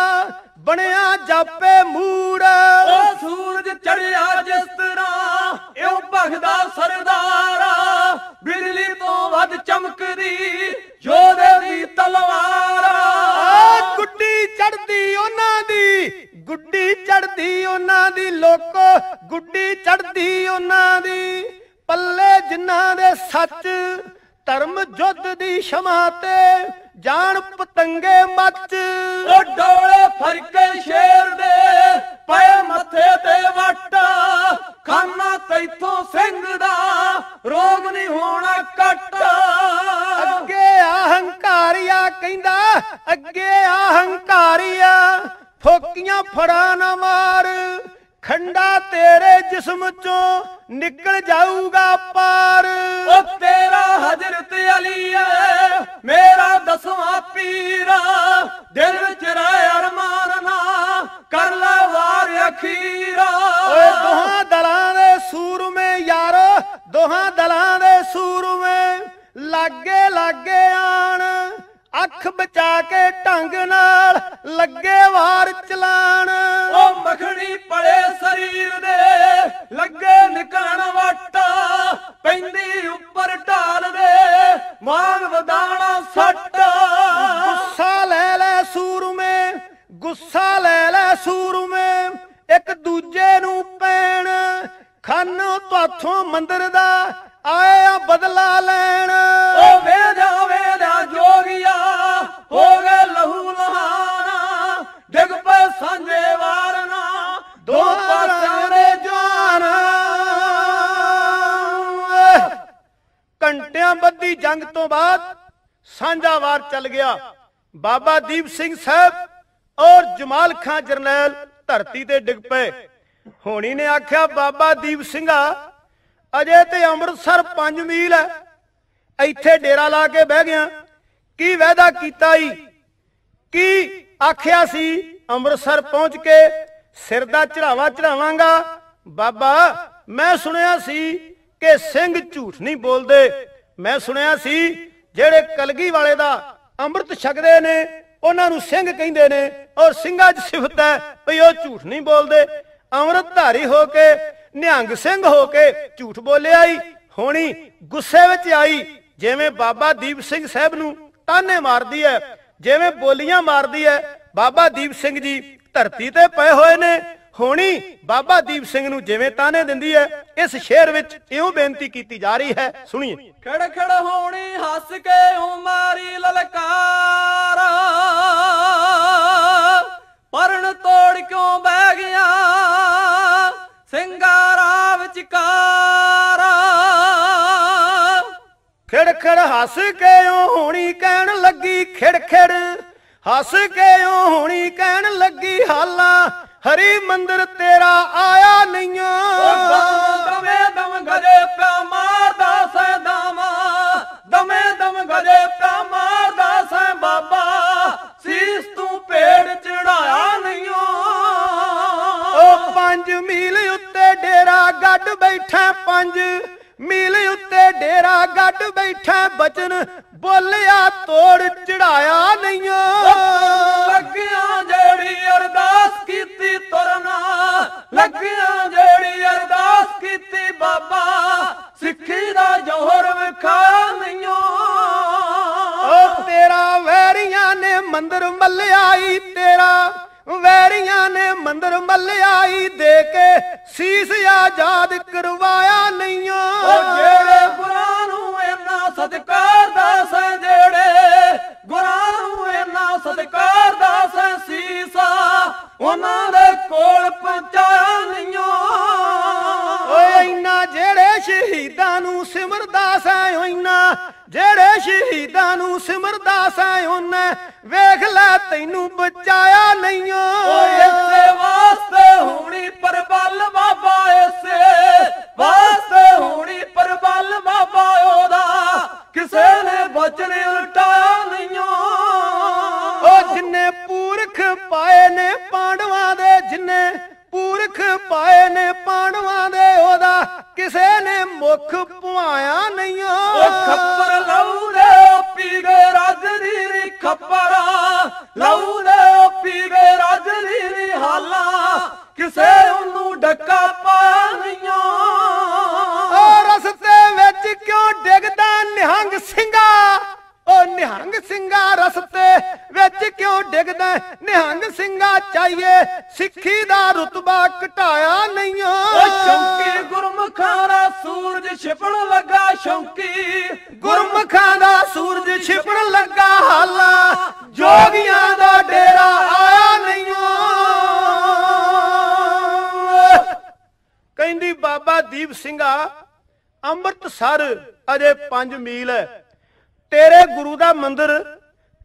ਬਣਿਆ ਜਾਪੇ ਮੂੜ ਉਹ ਸੂਰਜ ਚੜਿਆ ਜਿਸ ਤਰ੍ਹਾਂ ਇਹ ਭਗਦਾ ਸਰਦਾਰਾ ਬਿਜਲੀ ਤੋਂ ਵੱਧ ਚਮਕਦੀ ਯੋਧੇ ਦੀ ਤਲਵਾਰਾ ਗੁੱਡੀ ਚੜਦੀ ਉਹਨਾਂ ਦੀ ਗੁੱਡੀ ਚੜਦੀ ਉਹਨਾਂ ਦੀ ਲੋਕੋ ਗੁੱਡੀ ਚੜਦੀ ਉਹਨਾਂ ਦੀ ਪੱਲੇ ਜਿਨ੍ਹਾਂ ਦੇ ਸੱਚ ਧਰਮ ਜੁੱਧ ਦੀ ਸ਼ਮਾ ਤੇ ਜਾਣ ਪਤੰਗੇ ਮੱਚ ਓ ਡੋਲੇ ਫਰਕੇ ਸ਼ੇਰ ਦੇ ਪਏ ਮੱਥੇ ਤੇ ਵਟ ਖਾਨਾ ਤੈਥੋਂ ਸਿੰਘ ਦਾ ਰੋਗ ਨਹੀਂ ਹੋਣਾ ਕੱਟ ਅੱਗੇ ਅਹੰਕਾਰੀਆ ਕਹਿੰਦਾ ਅੱਗੇ ਅਹੰਕਾਰੀਆ ਫੋਕੀਆਂ ਫੜਾ ਨਾ ਮਾਰ ਖੰਡਾ ਤੇਰੇ ਜਿਸਮ ਚੋਂ ਨਿਕਲ ਜਾਊਗਾ ਪਾਰ ਉਹ ਤੇਰਾ ਹਜ਼ਰਤ ਅਲੀ ਐ ਮੇਰਾ ਦਸਵਾਂ ਪੀਰ ਦਿਲ ਵਿੱਚ ਰਹਿ ਅਰਮਾਨ ਨਾ ਕਰ ਲੈ ਵਾਰ ਅਖੀਰ ਓਏ ਦੋਹਾਂ ਦਲਾਂ ਦੇ ਸੂਰਮੇ ਯਾਰ ਦੋਹਾਂ ਦਲਾਂ ਦੇ ਸੂਰਮੇ ਲੱਗੇ ਲੱਗੇ ਆਣ ਅੱਖ ਬਚਾ ਕੇ ਢੰਗ ਨਾਲ ਲੱਗੇ ਵਾਰ ਚਲਾਣ ਉਹ ਮਖਣੀ ਪਲੇ ਸਰੀਰ ਦੇ ਲੱਗੇ ਨਿਕਲਣ ਵਟਾ ਪੈਂਦੀ ਉੱਪਰ ਢਾਲ ਦੇ ਮਾਨ ਵਦਾਣਾ ਸੱਟ ਗੁੱਸਾ ਲੈ ਲੈ ਸੂਰਮੇ ਗੁੱਸਾ ਲੈ ਲੈ ਸੂਰਮੇ ਇੱਕ ਦੂਜੇ ਨੂੰ ਪੈਣ ਖੰਨ ਤੁਹਾਥੋਂ ਮੰਦਰ ਦਾ ਆਏ ਆ ਬਦਲਾ ਲੈਣ ਉਹ ਵੇਜਾ ਦੀ ਜੰਗ ਤੋਂ ਬਾਅਦ ਸਾਂਝਾਵਾਰ ਚੱਲ ਗਿਆ ਬਾਬਾ ਦੀਪ ਸਿੰਘ ਸਾਹਿਬ ਔਰ ਜਮਾਲ ਖਾਨ ਜਰਨੈਲ ਧਰਤੀ ਤੇ ਡਿੱਗ ਪਏ ਹੋਣੀ ਨੇ ਆਖਿਆ ਬਾਬਾ ਦੀਪ ਸਿੰਘਾ ਅਜੇ ਤੇ ਅੰਮ੍ਰਿਤਸਰ 5 ਮੀਲ ਹੈ ਇੱਥੇ ਡੇਰਾ ਲਾ ਕੇ ਬਹਿ ਗਿਆ ਕੀ ਵਾਅਦਾ ਕੀਤਾ ਈ ਕੀ ਆਖਿਆ ਸੀ ਅੰਮ੍ਰਿਤਸਰ ਪਹੁੰਚ ਕੇ ਸਿਰ ਦਾ ਚੜਾਵਾ ਚੜਾਵਾਂਗਾ ਬਾਬਾ ਮੈਂ ਸੁਣਿਆ ਸੀ ਕਿ ਸਿੰਘ ਝੂਠ ਨਹੀਂ ਬੋਲਦੇ ਮੈਂ ਸੁਣਿਆ ਸੀ ਜਿਹੜੇ ਕਲਗੀ ਵਾਲੇ ਦਾ ਅੰਮ੍ਰਿਤ ਛਕਦੇ ਨੇ ਉਹਨਾਂ ਨੂੰ ਸਿੰਘ ਕਹਿੰਦੇ ਨੇ ਔਰ ਸਿੰਘਾਂ 'ਚ ਸਿਫਤ ਹੈ ਭਈ ਉਹ ਝੂਠ ਨਹੀਂ ਬੋਲਦੇ ਅੰਮ੍ਰਿਤ ਧਾਰੀ ਹੋ ਕੇ ਨਿਹੰਗ ਸਿੰਘ ਹੋ ਕੇ ਝੂਠ ਬੋਲਿਆ ਹੀ ਹੋਣੀ ਗੁੱਸੇ ਵਿੱਚ ਆਈ ਜਿਵੇਂ ਬਾਬਾ ਦੀਪ ਸਿੰਘ ਸਾਹਿਬ ਨੂੰ ਤਾਨੇ ਮਾਰਦੀ ਹੈ ਜਿਵੇਂ ਬੋਲੀਆਂ ਮਾਰਦੀ ਹੈ ਬਾਬਾ ਦੀਪ ਸਿੰਘ ਜੀ ਧਰਤੀ ਤੇ ਪਏ ਹੋਏ ਨੇ ਹੋਣੀ ਬਾਬਾ ਦੀਪ ਸਿੰਘ ਨੂੰ ਜਿਵੇਂ ਤਾਨੇ ਦਿੰਦੀ ਹੈ ਇਸ ਸ਼ੇਰ ਵਿੱਚ ਇਉਂ ਬੇਨਤੀ ਕੀਤੀ ਜਾ ਰਹੀ ਹੈ ਸੁਣੀਏ ਖੜ ਖੜ ਹੋਣੀ ਹੱਸ ਕੇ ਉਮਾਰੀ ਲਲਕਾਰ ਪਰਣ ਤੋੜ ਕਿਉਂ ਬਹਿ ਗਿਆ ਵਿੱਚ ਕਾਰ ਖੜ ਖੜ ਹੱਸ ਕੇ ਹੋਣੀ ਕਹਿਣ ਲੱਗੀ ਖੜ ਖੜ ਹੱਸ ਕੇ ਹੋਣੀ ਕਹਿਣ ਲੱਗੀ ਹਾਲਾ ਹਰੀ ਮੰਦਰ ਤੇਰਾ ਆਇਆ ਨਹੀਂ ਦਮੇ ਦਮ ਗਜੇ ਪਿਆ ਮਾਰਦਾ ਸੈ ਦਾਵਾ ਦਮੇ ਦਮ ਗਜੇ ਪਿਆ ਮਾਰਦਾ ਸੈ ਬਾਬਾ ਸੀਸ ਤੂੰ ਪੇੜ ਚੜਾਇਆ ਨਹੀਂ ਉਹ ਪੰਜ ਮੀਲ ਉੱਤੇ ਡੇਰਾ ਗੱਡ ਬੈਠਾ ਪੰਜ ਮੀਲ ਉੱਤੇ ਡੇਰਾ ਗੱਡ ਬੈਠਾ ਬਚਨ ਬੋਲਿਆ ਤੋੜ ਚੜਾਇਆ ਨਹੀਂ ਲੱਗਿਆ ਜਿਹੜੀ ਅਰਦਾਸ ਦੀ ਤੁਰਨਾ ਲੱਗਿਆ ਜਿਹੜੀ ਅਰਦਾਸ ਕੀਤੀ ਬਾਬਾ ਸਿੱਖੀ ਦਾ ਜੋਹਰ ਵਿਖਾ ਨਈਓ ਓ ਤੇਰਾ ਵੈਰੀਆਂ ਨੇ ਮੰਦਰ ਮੱਲਿਆਈ ਤੇਰਾ ਵੈਰੀਆਂ ਨੇ ਮੰਦਰ ਮੱਲਿਆਈ ਦੇ ਕੇ ਸੀਸ ਆਜ਼ਾਦ ਕਰਵਾਇਆ ਨਈਓ ਓ ਜਿਹੜੇ ਗੁਰਾਂ ਨੂੰ ਇੰਨਾ ਸਦਕਾਰ ਦਾਸ ਜਿਹੜੇ ਗੁਰਾਂ ਨੂੰ ਇੰਨਾ ਸਦਕਾਰ ਦਾਸ ਸੀਸ ਉਹਨਾਂ ਦੇ ਕੋਲ ਪਹੁੰਚਾਇਆ ਨਹੀਂਓ ਓਏ ਇੰਨਾ ਜਿਹੜੇ ਸ਼ਹੀਦਾਂ ਨੂੰ ਸਿਮਰਦਾ ਸੈ ਇੰਨਾ ਜਿਹੜੇ ਸ਼ਹੀਦਾਂ ਨੂੰ ਸਿਮਰਦਾ ਸੈ ਉਹਨੇ ਵੇਖ ਲੈ ਤੈਨੂੰ ਬਚਾਇਆ ਨਹੀਂਓ ਓਏ ਇਸੇ ਵਾਸਤੇ ਹੋਣੀ ਪਰਬਲ ਬਾਬਾ ਇਸੇ ਵਾਸਤੇ ਹੋਣੀ ਪਰਬਲ ਬਾਬਾ ਉਹਦਾ ਕਿਸੇ ਨੇ ਬਚਣੇ ਅਜੇ 5 ਮੀਲ ਹੈ ਤੇਰੇ ਗੁਰੂ ਦਾ ਮੰਦਿਰ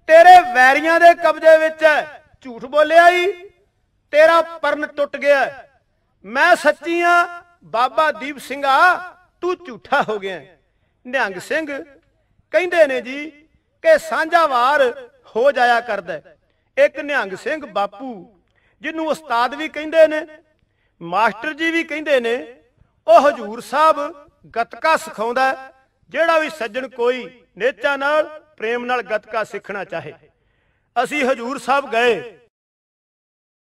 ਤੇਰੇ ਵੈਰੀਆਂ ਦੇ ਕਬਜ਼ੇ ਵਿੱਚ ਹੈ ਝੂਠ ਬੋਲਿਆ ਹੀ ਤੇਰਾ ਪਰਨ ਟੁੱਟ ਗਿਆ ਮੈਂ ਸੱਚੀ ਆ ਬਾਬਾ ਦੀਪ ਸਿੰਘਾ ਤੂੰ ਝੂਠਾ ਹੋ ਗਿਆ ਨਿਹੰਗ ਸਿੰਘ ਕਹਿੰਦੇ ਨੇ ਜੀ ਕਿ ਸਾਂਝਾਵਾਰ ਹੋ ਜਾਇਆ ਕਰਦਾ ਇੱਕ ਨਿਹੰਗ ਸਿੰਘ ਬਾਪੂ ਜਿਹਨੂੰ ਉਸਤਾਦ ਵੀ ਕਹਿੰਦੇ ਨੇ ਮਾਸਟਰ ਜੀ ਵੀ ਕਹਿੰਦੇ ਨੇ ਉਹ ਹਜੂਰ ਸਾਹਿਬ ਗਤਕਾ ਸਿਖਾਉਂਦਾ ਜਿਹੜਾ ਵੀ ਸੱਜਣ ਕੋਈ ਨੇਚਾ ਨਾਲ ਪ੍ਰੇਮ ਨਾਲ ਗਤਕਾ ਸਿੱਖਣਾ ਚਾਹੇ ਅਸੀਂ ਹਜੂਰ ਸਾਹਿਬ ਗਏ